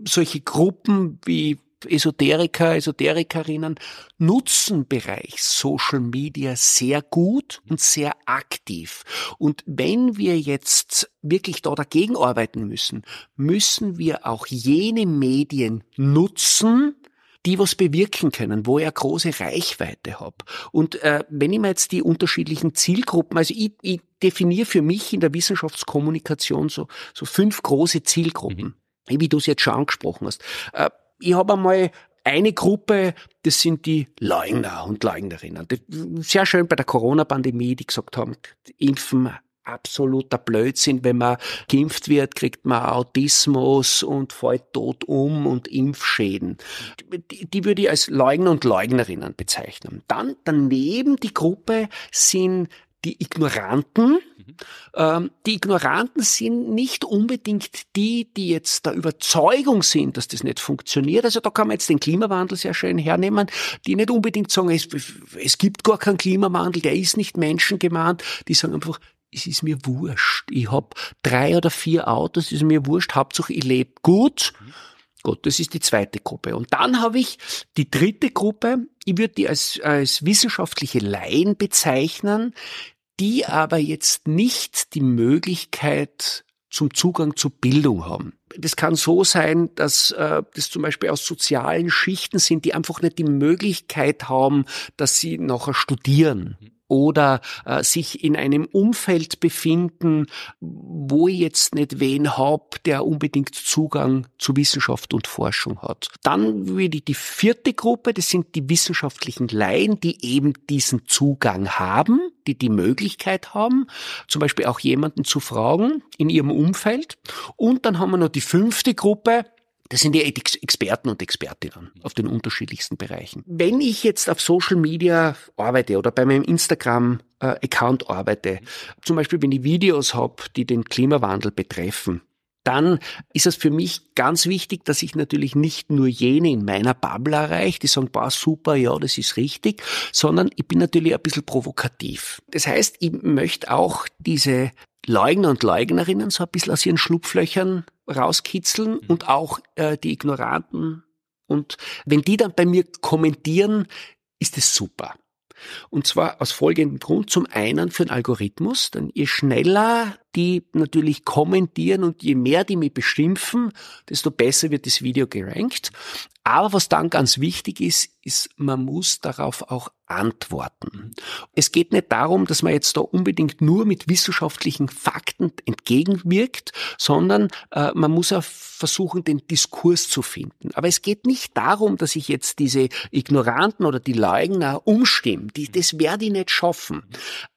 Solche Gruppen wie Esoteriker, Esoterikerinnen nutzen Bereich Social Media sehr gut und sehr aktiv. Und wenn wir jetzt wirklich da dagegen arbeiten müssen, müssen wir auch jene Medien nutzen, die was bewirken können, wo ich eine große Reichweite habe. Und äh, wenn ich mir jetzt die unterschiedlichen Zielgruppen, also ich, ich definiere für mich in der Wissenschaftskommunikation so, so fünf große Zielgruppen. Mhm wie du es jetzt schon angesprochen hast. Äh, ich habe einmal eine Gruppe, das sind die Leugner und Leugnerinnen. Sehr schön bei der Corona-Pandemie, die gesagt haben, impfen absoluter Blödsinn. Wenn man geimpft wird, kriegt man Autismus und fällt tot um und Impfschäden. Die, die würde ich als Leugner und Leugnerinnen bezeichnen. Dann daneben die Gruppe sind die Ignoranten. Mhm. Ähm, die Ignoranten sind nicht unbedingt die, die jetzt der Überzeugung sind, dass das nicht funktioniert. Also da kann man jetzt den Klimawandel sehr schön hernehmen, die nicht unbedingt sagen, es, es gibt gar keinen Klimawandel, der ist nicht menschengemahnt. Die sagen einfach, es ist mir wurscht. Ich hab drei oder vier Autos, es ist mir wurscht. Hauptsache, ich lebe gut. Mhm Gut, das ist die zweite Gruppe. Und dann habe ich die dritte Gruppe, ich würde die als, als wissenschaftliche Laien bezeichnen, die aber jetzt nicht die Möglichkeit zum Zugang zur Bildung haben. Das kann so sein, dass äh, das zum Beispiel aus sozialen Schichten sind, die einfach nicht die Möglichkeit haben, dass sie nachher studieren. Mhm oder äh, sich in einem Umfeld befinden, wo ich jetzt nicht wen habe, der unbedingt Zugang zu Wissenschaft und Forschung hat. Dann würde ich die vierte Gruppe, das sind die wissenschaftlichen Laien, die eben diesen Zugang haben, die die Möglichkeit haben, zum Beispiel auch jemanden zu fragen in ihrem Umfeld. Und dann haben wir noch die fünfte Gruppe, das sind ja Experten und Expertinnen auf den unterschiedlichsten Bereichen. Wenn ich jetzt auf Social Media arbeite oder bei meinem Instagram-Account äh, arbeite, zum Beispiel wenn ich Videos habe, die den Klimawandel betreffen, dann ist es für mich ganz wichtig, dass ich natürlich nicht nur jene in meiner Bubble erreiche, die sagen, boah, super, ja, das ist richtig, sondern ich bin natürlich ein bisschen provokativ. Das heißt, ich möchte auch diese Leugner und Leugnerinnen so ein bisschen aus ihren Schlupflöchern rauskitzeln mhm. und auch äh, die Ignoranten. Und wenn die dann bei mir kommentieren, ist es super. Und zwar aus folgendem Grund. Zum einen für den Algorithmus, denn je schneller die natürlich kommentieren und je mehr die mich beschimpfen, desto besser wird das Video gerankt. Aber was dann ganz wichtig ist, ist, man muss darauf auch antworten. Es geht nicht darum, dass man jetzt da unbedingt nur mit wissenschaftlichen Fakten entgegenwirkt, sondern äh, man muss auch versuchen, den Diskurs zu finden. Aber es geht nicht darum, dass ich jetzt diese Ignoranten oder die Leugner umstimme. Die, das werde ich nicht schaffen.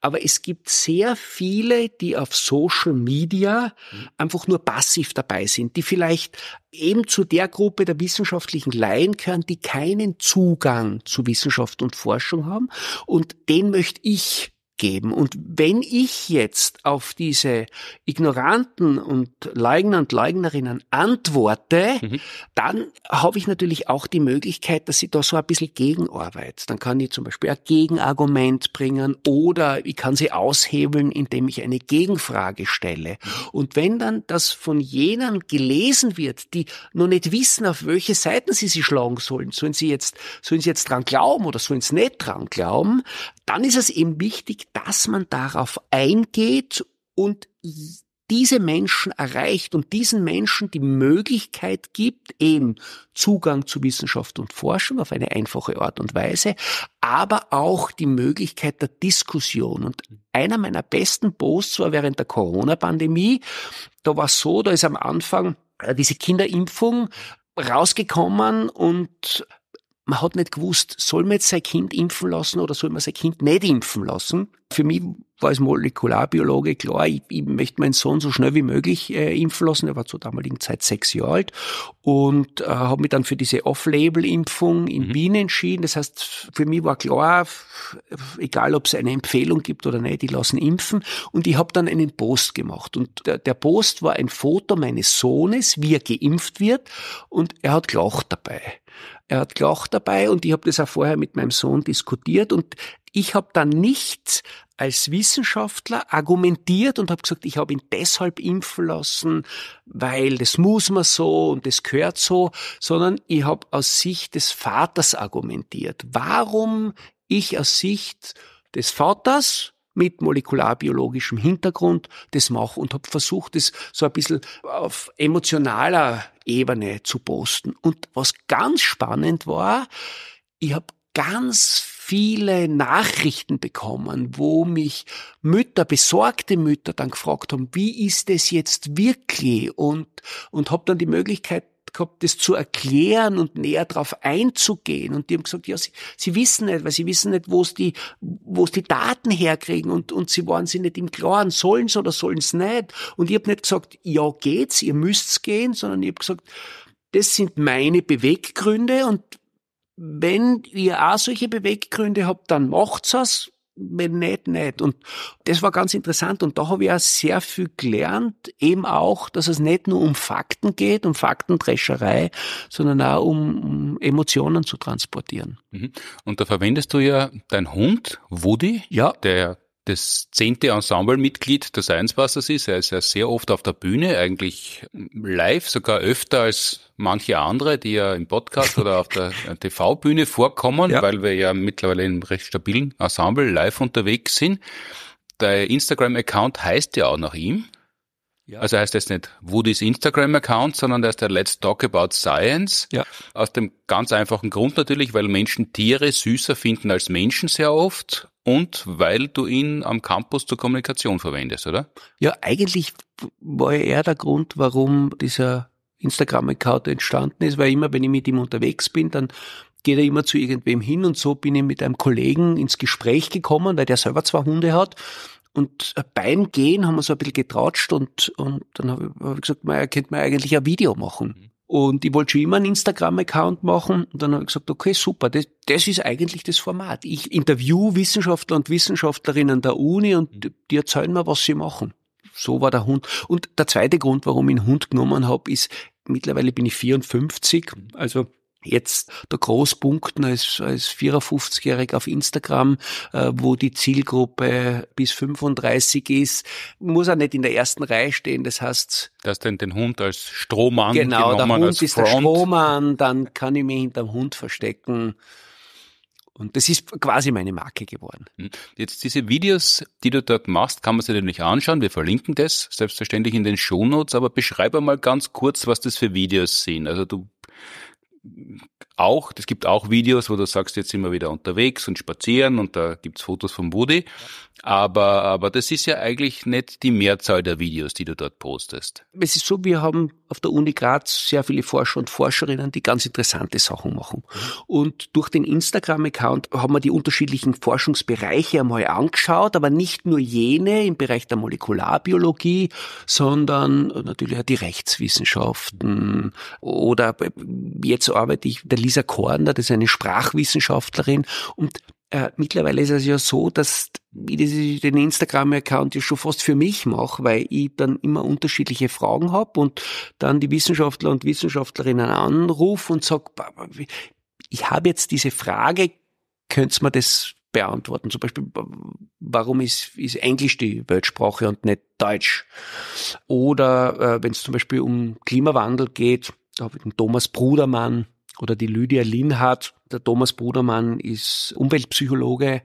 Aber es gibt sehr viele, die auf Social Media einfach nur passiv dabei sind, die vielleicht eben zu der Gruppe der wissenschaftlichen Laien gehören, die keinen Zugang zu Wissenschaft und Forschung haben. Und den möchte ich geben. Und wenn ich jetzt auf diese Ignoranten und Leugner und Leugnerinnen antworte, mhm. dann habe ich natürlich auch die Möglichkeit, dass ich da so ein bisschen Gegenarbeit. Dann kann ich zum Beispiel ein Gegenargument bringen oder ich kann sie aushebeln, indem ich eine Gegenfrage stelle. Und wenn dann das von jenen gelesen wird, die noch nicht wissen, auf welche Seiten sie sich schlagen sollen, sollen sie jetzt, sollen sie jetzt dran glauben oder sollen sie nicht dran glauben, dann ist es eben wichtig, dass man darauf eingeht und diese Menschen erreicht und diesen Menschen die Möglichkeit gibt, eben Zugang zu Wissenschaft und Forschung auf eine einfache Art und Weise, aber auch die Möglichkeit der Diskussion. Und einer meiner besten Posts war während der Corona-Pandemie, da war es so, da ist am Anfang äh, diese Kinderimpfung rausgekommen und man hat nicht gewusst, soll man jetzt sein Kind impfen lassen oder soll man sein Kind nicht impfen lassen? Für mich war als Molekularbiologe klar, ich, ich möchte meinen Sohn so schnell wie möglich äh, impfen lassen. Er war zur damaligen Zeit sechs Jahre alt und äh, habe mich dann für diese Off-Label-Impfung in mhm. Wien entschieden. Das heißt, für mich war klar, egal ob es eine Empfehlung gibt oder nicht, die lassen impfen. Und ich habe dann einen Post gemacht. Und der, der Post war ein Foto meines Sohnes, wie er geimpft wird. Und er hat gelacht dabei. Er hat gelacht dabei und ich habe das auch vorher mit meinem Sohn diskutiert und ich habe dann nicht als Wissenschaftler argumentiert und habe gesagt, ich habe ihn deshalb impfen lassen, weil das muss man so und das gehört so, sondern ich habe aus Sicht des Vaters argumentiert. Warum ich aus Sicht des Vaters mit molekularbiologischem Hintergrund das mache und habe versucht, das so ein bisschen auf emotionaler Ebene zu posten. Und was ganz spannend war, ich habe ganz viele Nachrichten bekommen, wo mich Mütter, besorgte Mütter dann gefragt haben, wie ist das jetzt wirklich? Und, und habe dann die Möglichkeit gehabt, das zu erklären und näher darauf einzugehen. Und die haben gesagt, ja, sie, sie wissen nicht, weil sie wissen nicht, wo sie die, wo die Daten herkriegen und, und sie waren sich nicht im Klaren, sollen sie oder sollen sie nicht. Und ich habe nicht gesagt, ja geht's, ihr müsst's gehen, sondern ich habe gesagt, das sind meine Beweggründe und wenn ihr auch solche Beweggründe habt, dann macht's was, wenn nicht, nicht. Und das war ganz interessant und da habe ich auch sehr viel gelernt, eben auch, dass es nicht nur um Fakten geht, um Faktendrescherei, sondern auch um, Emotionen zu transportieren. Mhm. Und da verwendest du ja deinen Hund, Woody, ja. der das zehnte Ensemblemitglied Science Busters ist. Er ist ja sehr oft auf der Bühne, eigentlich live, sogar öfter als manche andere, die ja im Podcast oder auf der TV-Bühne vorkommen, ja. weil wir ja mittlerweile im recht stabilen Ensemble live unterwegs sind. Der Instagram-Account heißt ja auch nach ihm. Ja. Also heißt das nicht Woody's Instagram-Account, sondern das ist der Let's Talk About Science. Ja. Aus dem ganz einfachen Grund natürlich, weil Menschen Tiere süßer finden als Menschen sehr oft und weil du ihn am Campus zur Kommunikation verwendest, oder? Ja, eigentlich war er der Grund, warum dieser Instagram-Account entstanden ist, weil immer, wenn ich mit ihm unterwegs bin, dann geht er immer zu irgendwem hin und so bin ich mit einem Kollegen ins Gespräch gekommen, weil der selber zwei Hunde hat. Und beim Gehen haben wir so ein bisschen getratscht und, und dann habe ich, gesagt, man könnte man eigentlich ein Video machen. Mhm. Und ich wollte schon immer einen Instagram-Account machen. Und dann habe ich gesagt, okay, super, das, das ist eigentlich das Format. Ich interview Wissenschaftler und Wissenschaftlerinnen der Uni und mhm. die erzählen mir, was sie machen. So war der Hund. Und der zweite Grund, warum ich einen Hund genommen habe, ist, mittlerweile bin ich 54, mhm. also Jetzt der Großpunkten als, als 54 jährig auf Instagram, äh, wo die Zielgruppe bis 35 ist, muss er nicht in der ersten Reihe stehen. Das heißt, dass denn den Hund als Strohmann genau, genommen, der Hund ist Front. der Strohmann, dann kann ich mich hinterm Hund verstecken. Und das ist quasi meine Marke geworden. Hm. Jetzt diese Videos, die du dort machst, kann man sich natürlich anschauen. Wir verlinken das selbstverständlich in den Shownotes, aber beschreibe mal ganz kurz, was das für Videos sind. Also du auch, es gibt auch Videos, wo du sagst, jetzt sind wir wieder unterwegs und spazieren und da gibt es Fotos vom Woody. Aber, aber das ist ja eigentlich nicht die Mehrzahl der Videos, die du dort postest. Es ist so, wir haben auf der Uni Graz sehr viele Forscher und Forscherinnen, die ganz interessante Sachen machen. Und durch den Instagram-Account haben wir die unterschiedlichen Forschungsbereiche einmal angeschaut, aber nicht nur jene im Bereich der Molekularbiologie, sondern natürlich auch die Rechtswissenschaften oder jetzt arbeite ich mit der Lisa Korner, das ist eine Sprachwissenschaftlerin und äh, mittlerweile ist es ja so, dass ich den Instagram-Account ja schon fast für mich mache, weil ich dann immer unterschiedliche Fragen habe und dann die Wissenschaftler und Wissenschaftlerinnen anrufe und sage, ich habe jetzt diese Frage, könnt's mir das beantworten? Zum Beispiel, warum ist, ist Englisch die Weltsprache und nicht Deutsch? Oder äh, wenn es zum Beispiel um Klimawandel geht, da habe ich den Thomas Brudermann oder die Lydia Linhardt, der Thomas Brudermann ist Umweltpsychologe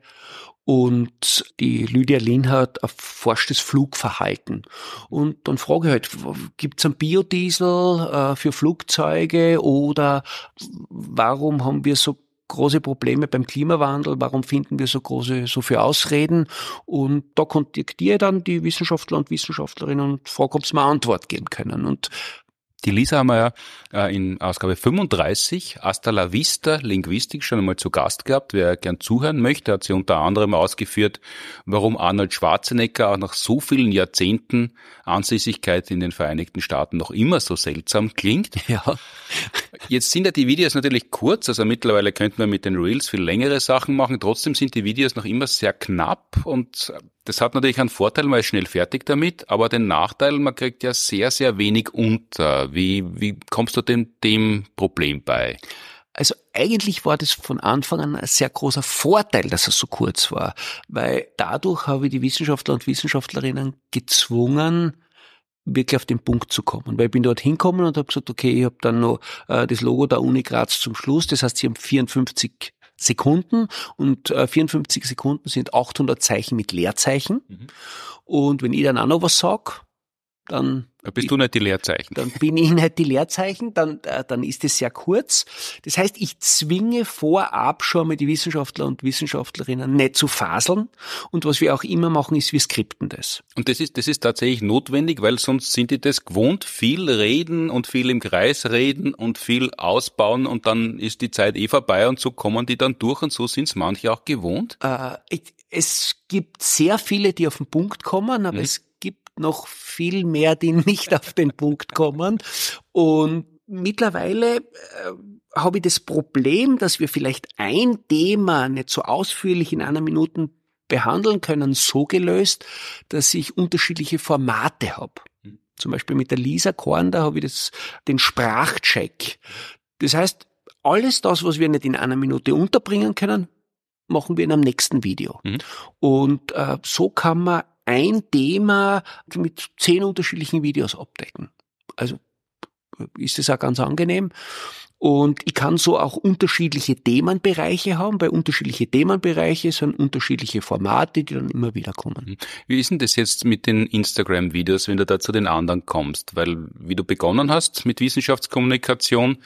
und die Lydia Linhardt erforscht das Flugverhalten. Und dann frage ich halt, gibt es einen Biodiesel äh, für Flugzeuge oder warum haben wir so große Probleme beim Klimawandel, warum finden wir so große, so viele Ausreden? Und da kontaktiere ich dann die Wissenschaftler und Wissenschaftlerinnen und frage, ob sie mir eine Antwort geben können. Und die Lisa haben wir ja äh, in Ausgabe 35 Hasta la Vista Linguistik schon einmal zu Gast gehabt. Wer gern zuhören möchte, hat sie unter anderem ausgeführt, warum Arnold Schwarzenegger auch nach so vielen Jahrzehnten Ansässigkeit in den Vereinigten Staaten noch immer so seltsam klingt. Ja. Jetzt sind ja die Videos natürlich kurz, also mittlerweile könnten wir mit den Reels viel längere Sachen machen. Trotzdem sind die Videos noch immer sehr knapp und das hat natürlich einen Vorteil, man ist schnell fertig damit, aber den Nachteil, man kriegt ja sehr, sehr wenig unter. Wie, wie kommst du dem, dem Problem bei? Also eigentlich war das von Anfang an ein sehr großer Vorteil, dass es so kurz war, weil dadurch habe ich die Wissenschaftler und Wissenschaftlerinnen gezwungen, wirklich auf den Punkt zu kommen. Weil ich bin dort hinkommen und habe gesagt, okay, ich habe dann noch äh, das Logo der Uni Graz zum Schluss. Das heißt, sie haben 54 Sekunden und äh, 54 Sekunden sind 800 Zeichen mit Leerzeichen. Mhm. Und wenn ich dann auch noch was sage, dann. Da bist ich, du nicht die Leerzeichen. Dann bin ich nicht die Leerzeichen, dann, äh, dann ist es sehr kurz. Das heißt, ich zwinge vorab schon mal die Wissenschaftler und Wissenschaftlerinnen nicht zu faseln. Und was wir auch immer machen, ist, wir skripten das. Und das ist, das ist tatsächlich notwendig, weil sonst sind die das gewohnt, viel reden und viel im Kreis reden und viel ausbauen und dann ist die Zeit eh vorbei und so kommen die dann durch und so sind es manche auch gewohnt. Äh, es gibt sehr viele, die auf den Punkt kommen, aber hm. es noch viel mehr, die nicht auf den Punkt kommen. Und mittlerweile äh, habe ich das Problem, dass wir vielleicht ein Thema nicht so ausführlich in einer Minute behandeln können, so gelöst, dass ich unterschiedliche Formate habe. Mhm. Zum Beispiel mit der Lisa Korn, da habe ich das, den Sprachcheck. Das heißt, alles das, was wir nicht in einer Minute unterbringen können, machen wir in einem nächsten Video. Mhm. Und äh, so kann man ein Thema mit zehn unterschiedlichen Videos abdecken. Also ist es auch ganz angenehm. Und ich kann so auch unterschiedliche Themenbereiche haben. weil unterschiedliche Themenbereiche sind unterschiedliche Formate, die dann immer wieder kommen. Mhm. Wie ist denn das jetzt mit den Instagram-Videos, wenn du da zu den anderen kommst? Weil, wie du begonnen hast mit Wissenschaftskommunikation,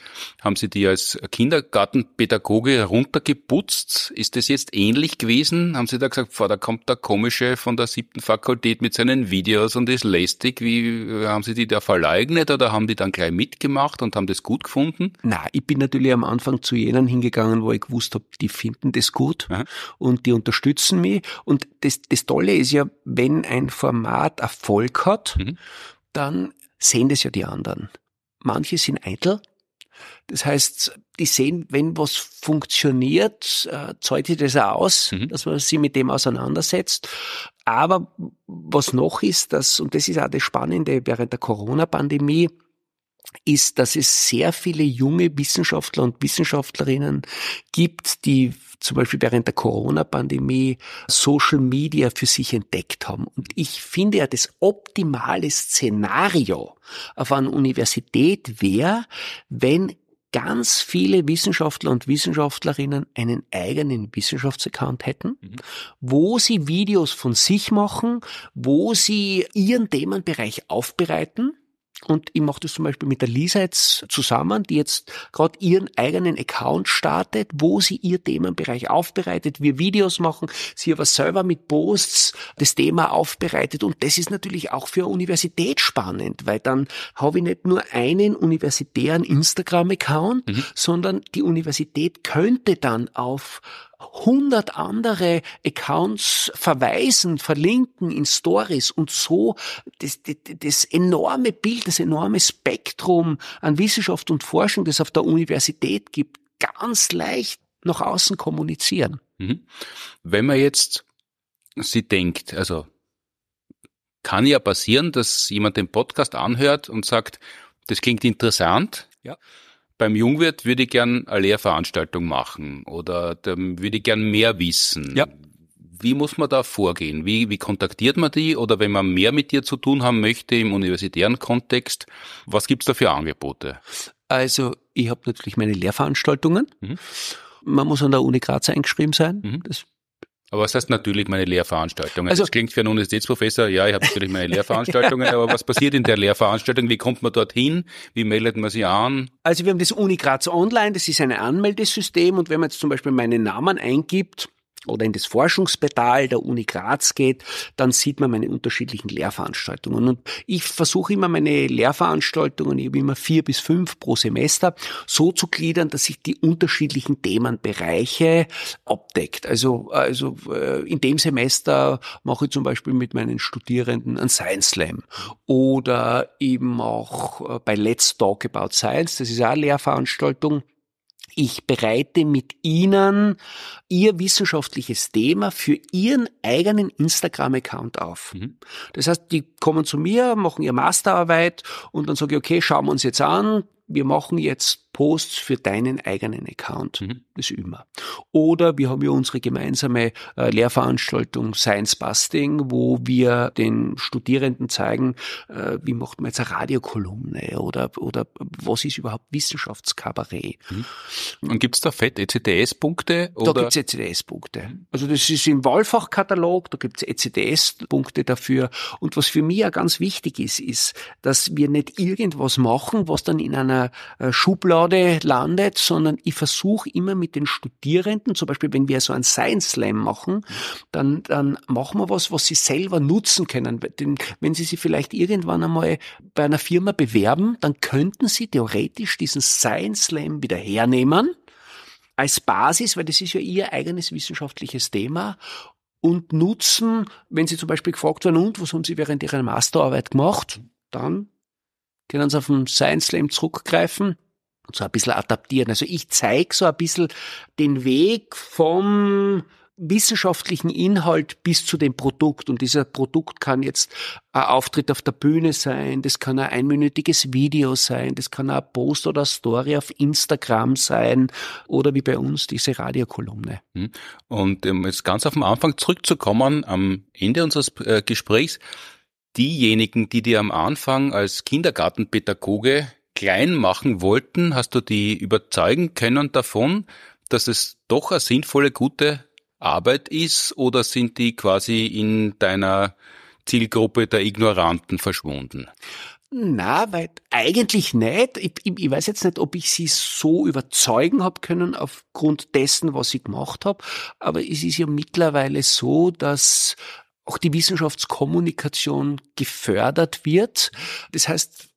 haben sie die als Kindergartenpädagoge runtergeputzt. Ist das jetzt ähnlich gewesen? Haben sie da gesagt, boah, da kommt der Komische von der siebten Fakultät mit seinen Videos und ist lästig. Wie haben sie die da verleugnet oder haben die dann gleich mitgemacht und haben das gut gefunden? Nein ich bin natürlich am Anfang zu jenen hingegangen, wo ich gewusst habe, die finden das gut Aha. und die unterstützen mich. Und das, das Tolle ist ja, wenn ein Format Erfolg hat, mhm. dann sehen das ja die anderen. Manche sind eitel. Das heißt, die sehen, wenn was funktioniert, äh, zahlt sich das auch aus, mhm. dass man sich mit dem auseinandersetzt. Aber was noch ist, dass, und das ist auch das Spannende während der Corona-Pandemie, ist, dass es sehr viele junge Wissenschaftler und Wissenschaftlerinnen gibt, die zum Beispiel während der Corona-Pandemie Social Media für sich entdeckt haben. Und ich finde ja, das optimale Szenario auf einer Universität wäre, wenn ganz viele Wissenschaftler und Wissenschaftlerinnen einen eigenen Wissenschaftsaccount hätten, mhm. wo sie Videos von sich machen, wo sie ihren Themenbereich aufbereiten und ich mache das zum Beispiel mit der Lisa jetzt zusammen, die jetzt gerade ihren eigenen Account startet, wo sie ihr Themenbereich aufbereitet, wir Videos machen, sie aber selber mit Posts das Thema aufbereitet. Und das ist natürlich auch für eine Universität spannend, weil dann habe ich nicht nur einen universitären Instagram-Account, mhm. sondern die Universität könnte dann auf hundert andere Accounts verweisen, verlinken in Stories und so das, das, das, enorme Bild, das enorme Spektrum an Wissenschaft und Forschung, das es auf der Universität gibt, ganz leicht nach außen kommunizieren. Mhm. Wenn man jetzt sie denkt, also kann ja passieren, dass jemand den Podcast anhört und sagt, das klingt interessant. Ja beim Jungwirt würde ich gern eine Lehrveranstaltung machen oder würde ich gern mehr wissen. Ja. Wie muss man da vorgehen? Wie, wie kontaktiert man die? Oder wenn man mehr mit dir zu tun haben möchte im universitären Kontext, was gibt's da für Angebote? Also, ich habe natürlich meine Lehrveranstaltungen. Mhm. Man muss an der Uni Graz eingeschrieben sein. Mhm. Das aber was heißt natürlich meine Lehrveranstaltungen? Also, das klingt für einen Universitätsprofessor, ja, ich habe natürlich meine Lehrveranstaltungen, aber was passiert in der Lehrveranstaltung? Wie kommt man dorthin? Wie meldet man sich an? Also wir haben das Uni Graz Online, das ist ein Anmeldesystem und wenn man jetzt zum Beispiel meinen Namen eingibt, oder in das Forschungspedal der Uni Graz geht, dann sieht man meine unterschiedlichen Lehrveranstaltungen. Und ich versuche immer meine Lehrveranstaltungen, ich habe immer vier bis fünf pro Semester, so zu gliedern, dass ich die unterschiedlichen Themenbereiche abdeckt. Also, also äh, in dem Semester mache ich zum Beispiel mit meinen Studierenden ein Science Slam oder eben auch äh, bei Let's Talk About Science, das ist auch eine Lehrveranstaltung, ich bereite mit Ihnen Ihr wissenschaftliches Thema für Ihren eigenen Instagram-Account auf. Mhm. Das heißt, die kommen zu mir, machen ihre Masterarbeit und dann sage ich, okay, schauen wir uns jetzt an. Wir machen jetzt Posts für deinen eigenen Account. Mhm. Das immer. Oder wir haben ja unsere gemeinsame äh, Lehrveranstaltung Science Busting, wo wir den Studierenden zeigen, äh, wie macht man jetzt eine Radiokolumne oder, oder was ist überhaupt Wissenschaftskabarett. Mhm. Und es da fett ECTS-Punkte? Da gibt es ECTS-Punkte. Also das ist im Wahlfachkatalog, da gibt es ECTS-Punkte dafür. Und was für mich ja ganz wichtig ist, ist, dass wir nicht irgendwas machen, was dann in einer äh, Schublade Cloud landet, sondern ich versuche immer mit den Studierenden, zum Beispiel wenn wir so einen Science Slam machen, dann, dann machen wir was, was sie selber nutzen können. Denn wenn sie sich vielleicht irgendwann einmal bei einer Firma bewerben, dann könnten sie theoretisch diesen Science Slam wieder hernehmen als Basis, weil das ist ja ihr eigenes wissenschaftliches Thema und nutzen, wenn sie zum Beispiel gefragt werden, und was haben sie während ihrer Masterarbeit gemacht, dann können sie auf den Science Slam zurückgreifen so ein bisschen adaptieren. Also ich zeige so ein bisschen den Weg vom wissenschaftlichen Inhalt bis zu dem Produkt. Und dieser Produkt kann jetzt ein Auftritt auf der Bühne sein, das kann ein einminütiges Video sein, das kann ein Post oder eine Story auf Instagram sein oder wie bei uns diese Radiokolumne. Hm. Und um ähm, jetzt ganz auf den Anfang zurückzukommen, am Ende unseres äh, Gesprächs, diejenigen, die dir am Anfang als Kindergartenpädagoge klein machen wollten, hast du die überzeugen können davon, dass es doch eine sinnvolle, gute Arbeit ist oder sind die quasi in deiner Zielgruppe der Ignoranten verschwunden? Na, weil eigentlich nicht. Ich, ich, ich, weiß jetzt nicht, ob ich sie so überzeugen habe können aufgrund dessen, was ich gemacht habe. Aber es ist ja mittlerweile so, dass auch die Wissenschaftskommunikation gefördert wird. Das heißt,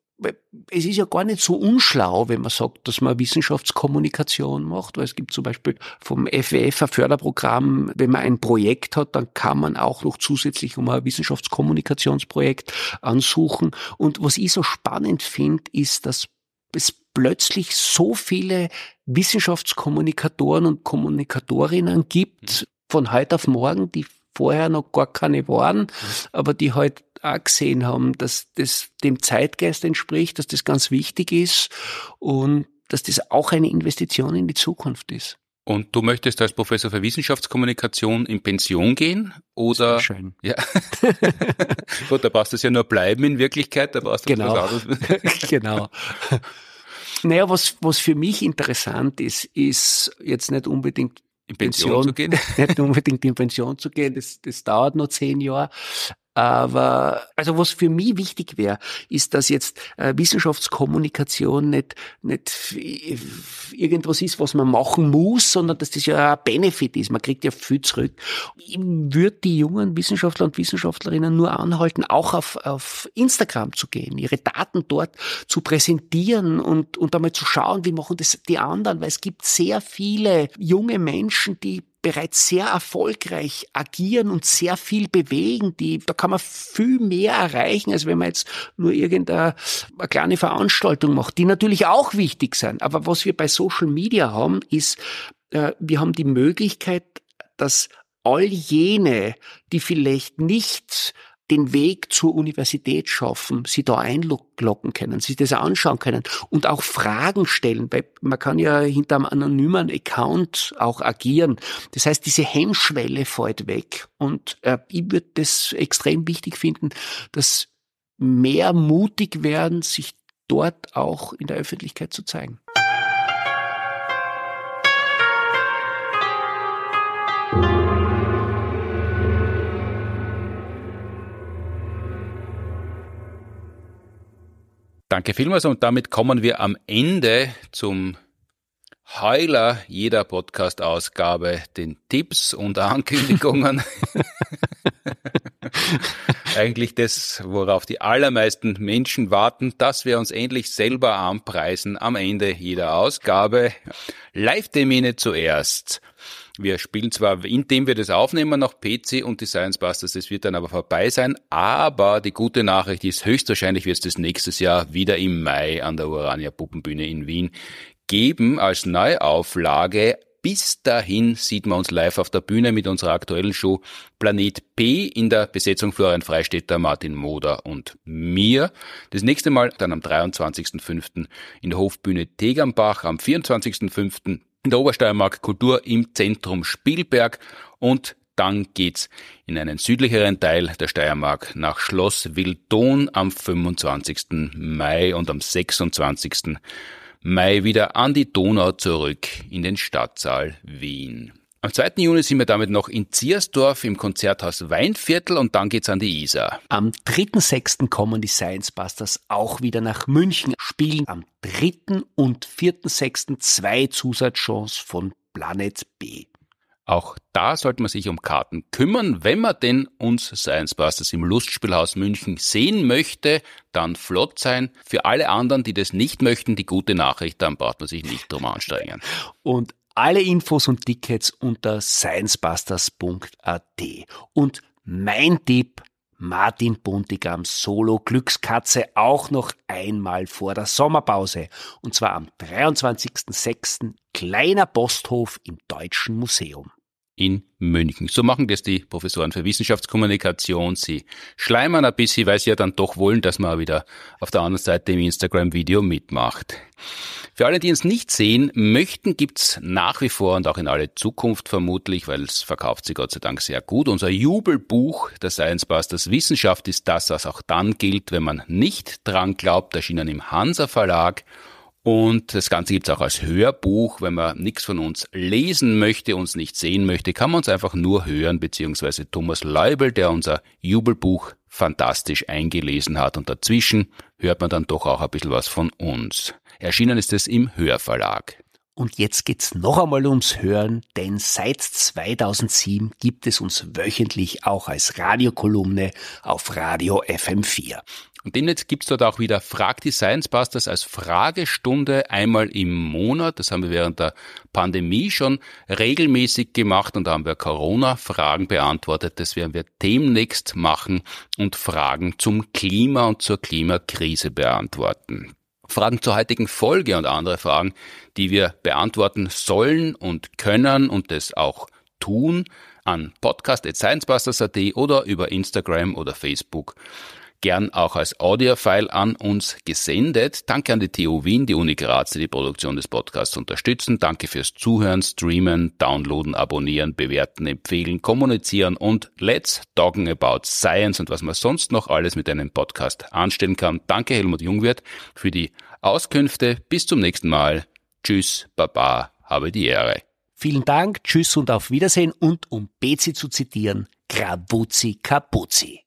es ist ja gar nicht so unschlau, wenn man sagt, dass man Wissenschaftskommunikation macht, weil es gibt zum Beispiel vom FWF ein Förderprogramm, wenn man ein Projekt hat, dann kann man auch noch zusätzlich um ein Wissenschaftskommunikationsprojekt ansuchen. Und was ich so spannend finde, ist, dass es plötzlich so viele Wissenschaftskommunikatoren und Kommunikatorinnen gibt, mhm. von heute auf morgen, die vorher noch gar keine waren, mhm. aber die halt auch gesehen haben, dass das dem Zeitgeist entspricht, dass das ganz wichtig ist und dass das auch eine Investition in die Zukunft ist. Und du möchtest als Professor für Wissenschaftskommunikation in Pension gehen? Oder? schön. Ja. Gut, da brauchst du es ja nur bleiben in Wirklichkeit, da brauchst genau. was anderes. genau. Naja, was, was für mich interessant ist, ist jetzt nicht unbedingt in Pension, Pension, zu gehen. Nicht unbedingt in Pension zu gehen, das, das dauert noch zehn Jahre. Aber also was für mich wichtig wäre, ist, dass jetzt äh, Wissenschaftskommunikation nicht, nicht irgendwas ist, was man machen muss, sondern dass das ja ein Benefit ist. Man kriegt ja viel zurück. Ich würde die jungen Wissenschaftler und Wissenschaftlerinnen nur anhalten, auch auf, auf Instagram zu gehen, ihre Daten dort zu präsentieren und, und einmal zu schauen, wie machen das die anderen, weil es gibt sehr viele junge Menschen, die bereits sehr erfolgreich agieren und sehr viel bewegen. Die, da kann man viel mehr erreichen, als wenn man jetzt nur irgendeine kleine Veranstaltung macht, die natürlich auch wichtig sind. Aber was wir bei Social Media haben, ist, äh, wir haben die Möglichkeit, dass all jene, die vielleicht nicht den Weg zur Universität schaffen, sie da einloggen können, sich das anschauen können und auch Fragen stellen. Man kann ja hinter einem anonymen Account auch agieren. Das heißt, diese Hemmschwelle fällt weg. Und äh, ich würde das extrem wichtig finden, dass mehr mutig werden, sich dort auch in der Öffentlichkeit zu zeigen. Danke vielmals und damit kommen wir am Ende zum Heiler jeder Podcast-Ausgabe, den Tipps und Ankündigungen. Eigentlich das, worauf die allermeisten Menschen warten, dass wir uns endlich selber anpreisen am Ende jeder Ausgabe. Live-Termine zuerst. Wir spielen zwar, indem wir das aufnehmen, noch PC und die Science Busters, das wird dann aber vorbei sein, aber die gute Nachricht ist, höchstwahrscheinlich wird es das nächstes Jahr wieder im Mai an der Urania Puppenbühne in Wien geben als Neuauflage. Bis dahin sieht man uns live auf der Bühne mit unserer aktuellen Show Planet P in der Besetzung Florian Freistetter, Martin Moder und mir. Das nächste Mal dann am 23.05. in der Hofbühne Tegernbach, am 24.05 in der Obersteiermark Kultur im Zentrum Spielberg und dann geht's in einen südlicheren Teil der Steiermark nach Schloss Wildon am 25. Mai und am 26. Mai wieder an die Donau zurück in den Stadtsaal Wien. Am 2. Juni sind wir damit noch in Ziersdorf im Konzerthaus Weinviertel und dann geht's an die Isar. Am 3.6. kommen die Science Busters auch wieder nach München, spielen am 3. und 4.6. zwei Zusatzshows von Planet B. Auch da sollte man sich um Karten kümmern. Wenn man denn uns Science Busters im Lustspielhaus München sehen möchte, dann flott sein. Für alle anderen, die das nicht möchten, die gute Nachricht, dann braucht man sich nicht drum anstrengen. Und alle Infos und Tickets unter sciencebusters.at. Und mein Tipp, Martin Buntigams Solo Glückskatze auch noch einmal vor der Sommerpause. Und zwar am 23.06. Kleiner Posthof im Deutschen Museum. In München. So machen das die Professoren für Wissenschaftskommunikation. Sie schleimern ein bisschen, weil sie ja dann doch wollen, dass man wieder auf der anderen Seite im Instagram-Video mitmacht. Für alle, die uns nicht sehen möchten, gibt's nach wie vor und auch in alle Zukunft vermutlich, weil es verkauft sich Gott sei Dank sehr gut, unser Jubelbuch der Science Busters Wissenschaft ist das, was auch dann gilt, wenn man nicht dran glaubt, erschienen im Hansa Verlag. Und das Ganze gibt's auch als Hörbuch. Wenn man nichts von uns lesen möchte, uns nicht sehen möchte, kann man uns einfach nur hören, beziehungsweise Thomas Leubel, der unser Jubelbuch fantastisch eingelesen hat. Und dazwischen hört man dann doch auch ein bisschen was von uns. Erschienen ist es im Hörverlag. Und jetzt geht's noch einmal ums Hören, denn seit 2007 gibt es uns wöchentlich auch als Radiokolumne auf Radio FM4. Und demnächst gibt's dort auch wieder Frag die Science Busters als Fragestunde einmal im Monat. Das haben wir während der Pandemie schon regelmäßig gemacht und da haben wir Corona-Fragen beantwortet. Das werden wir demnächst machen und Fragen zum Klima und zur Klimakrise beantworten. Fragen zur heutigen Folge und andere Fragen, die wir beantworten sollen und können und das auch tun, an podcast.sciencebusters.at oder über Instagram oder Facebook gern auch als Audiofile an uns gesendet. Danke an die TU Wien, die Uni Graz, die die Produktion des Podcasts unterstützen. Danke fürs Zuhören, Streamen, Downloaden, Abonnieren, Bewerten, Empfehlen, Kommunizieren und let's talking about Science und was man sonst noch alles mit einem Podcast anstellen kann. Danke Helmut Jungwirth für die Auskünfte. Bis zum nächsten Mal. Tschüss, Baba, habe die Ehre. Vielen Dank, tschüss und auf Wiedersehen und um Bezi zu zitieren, Krabuzi Kapuzi.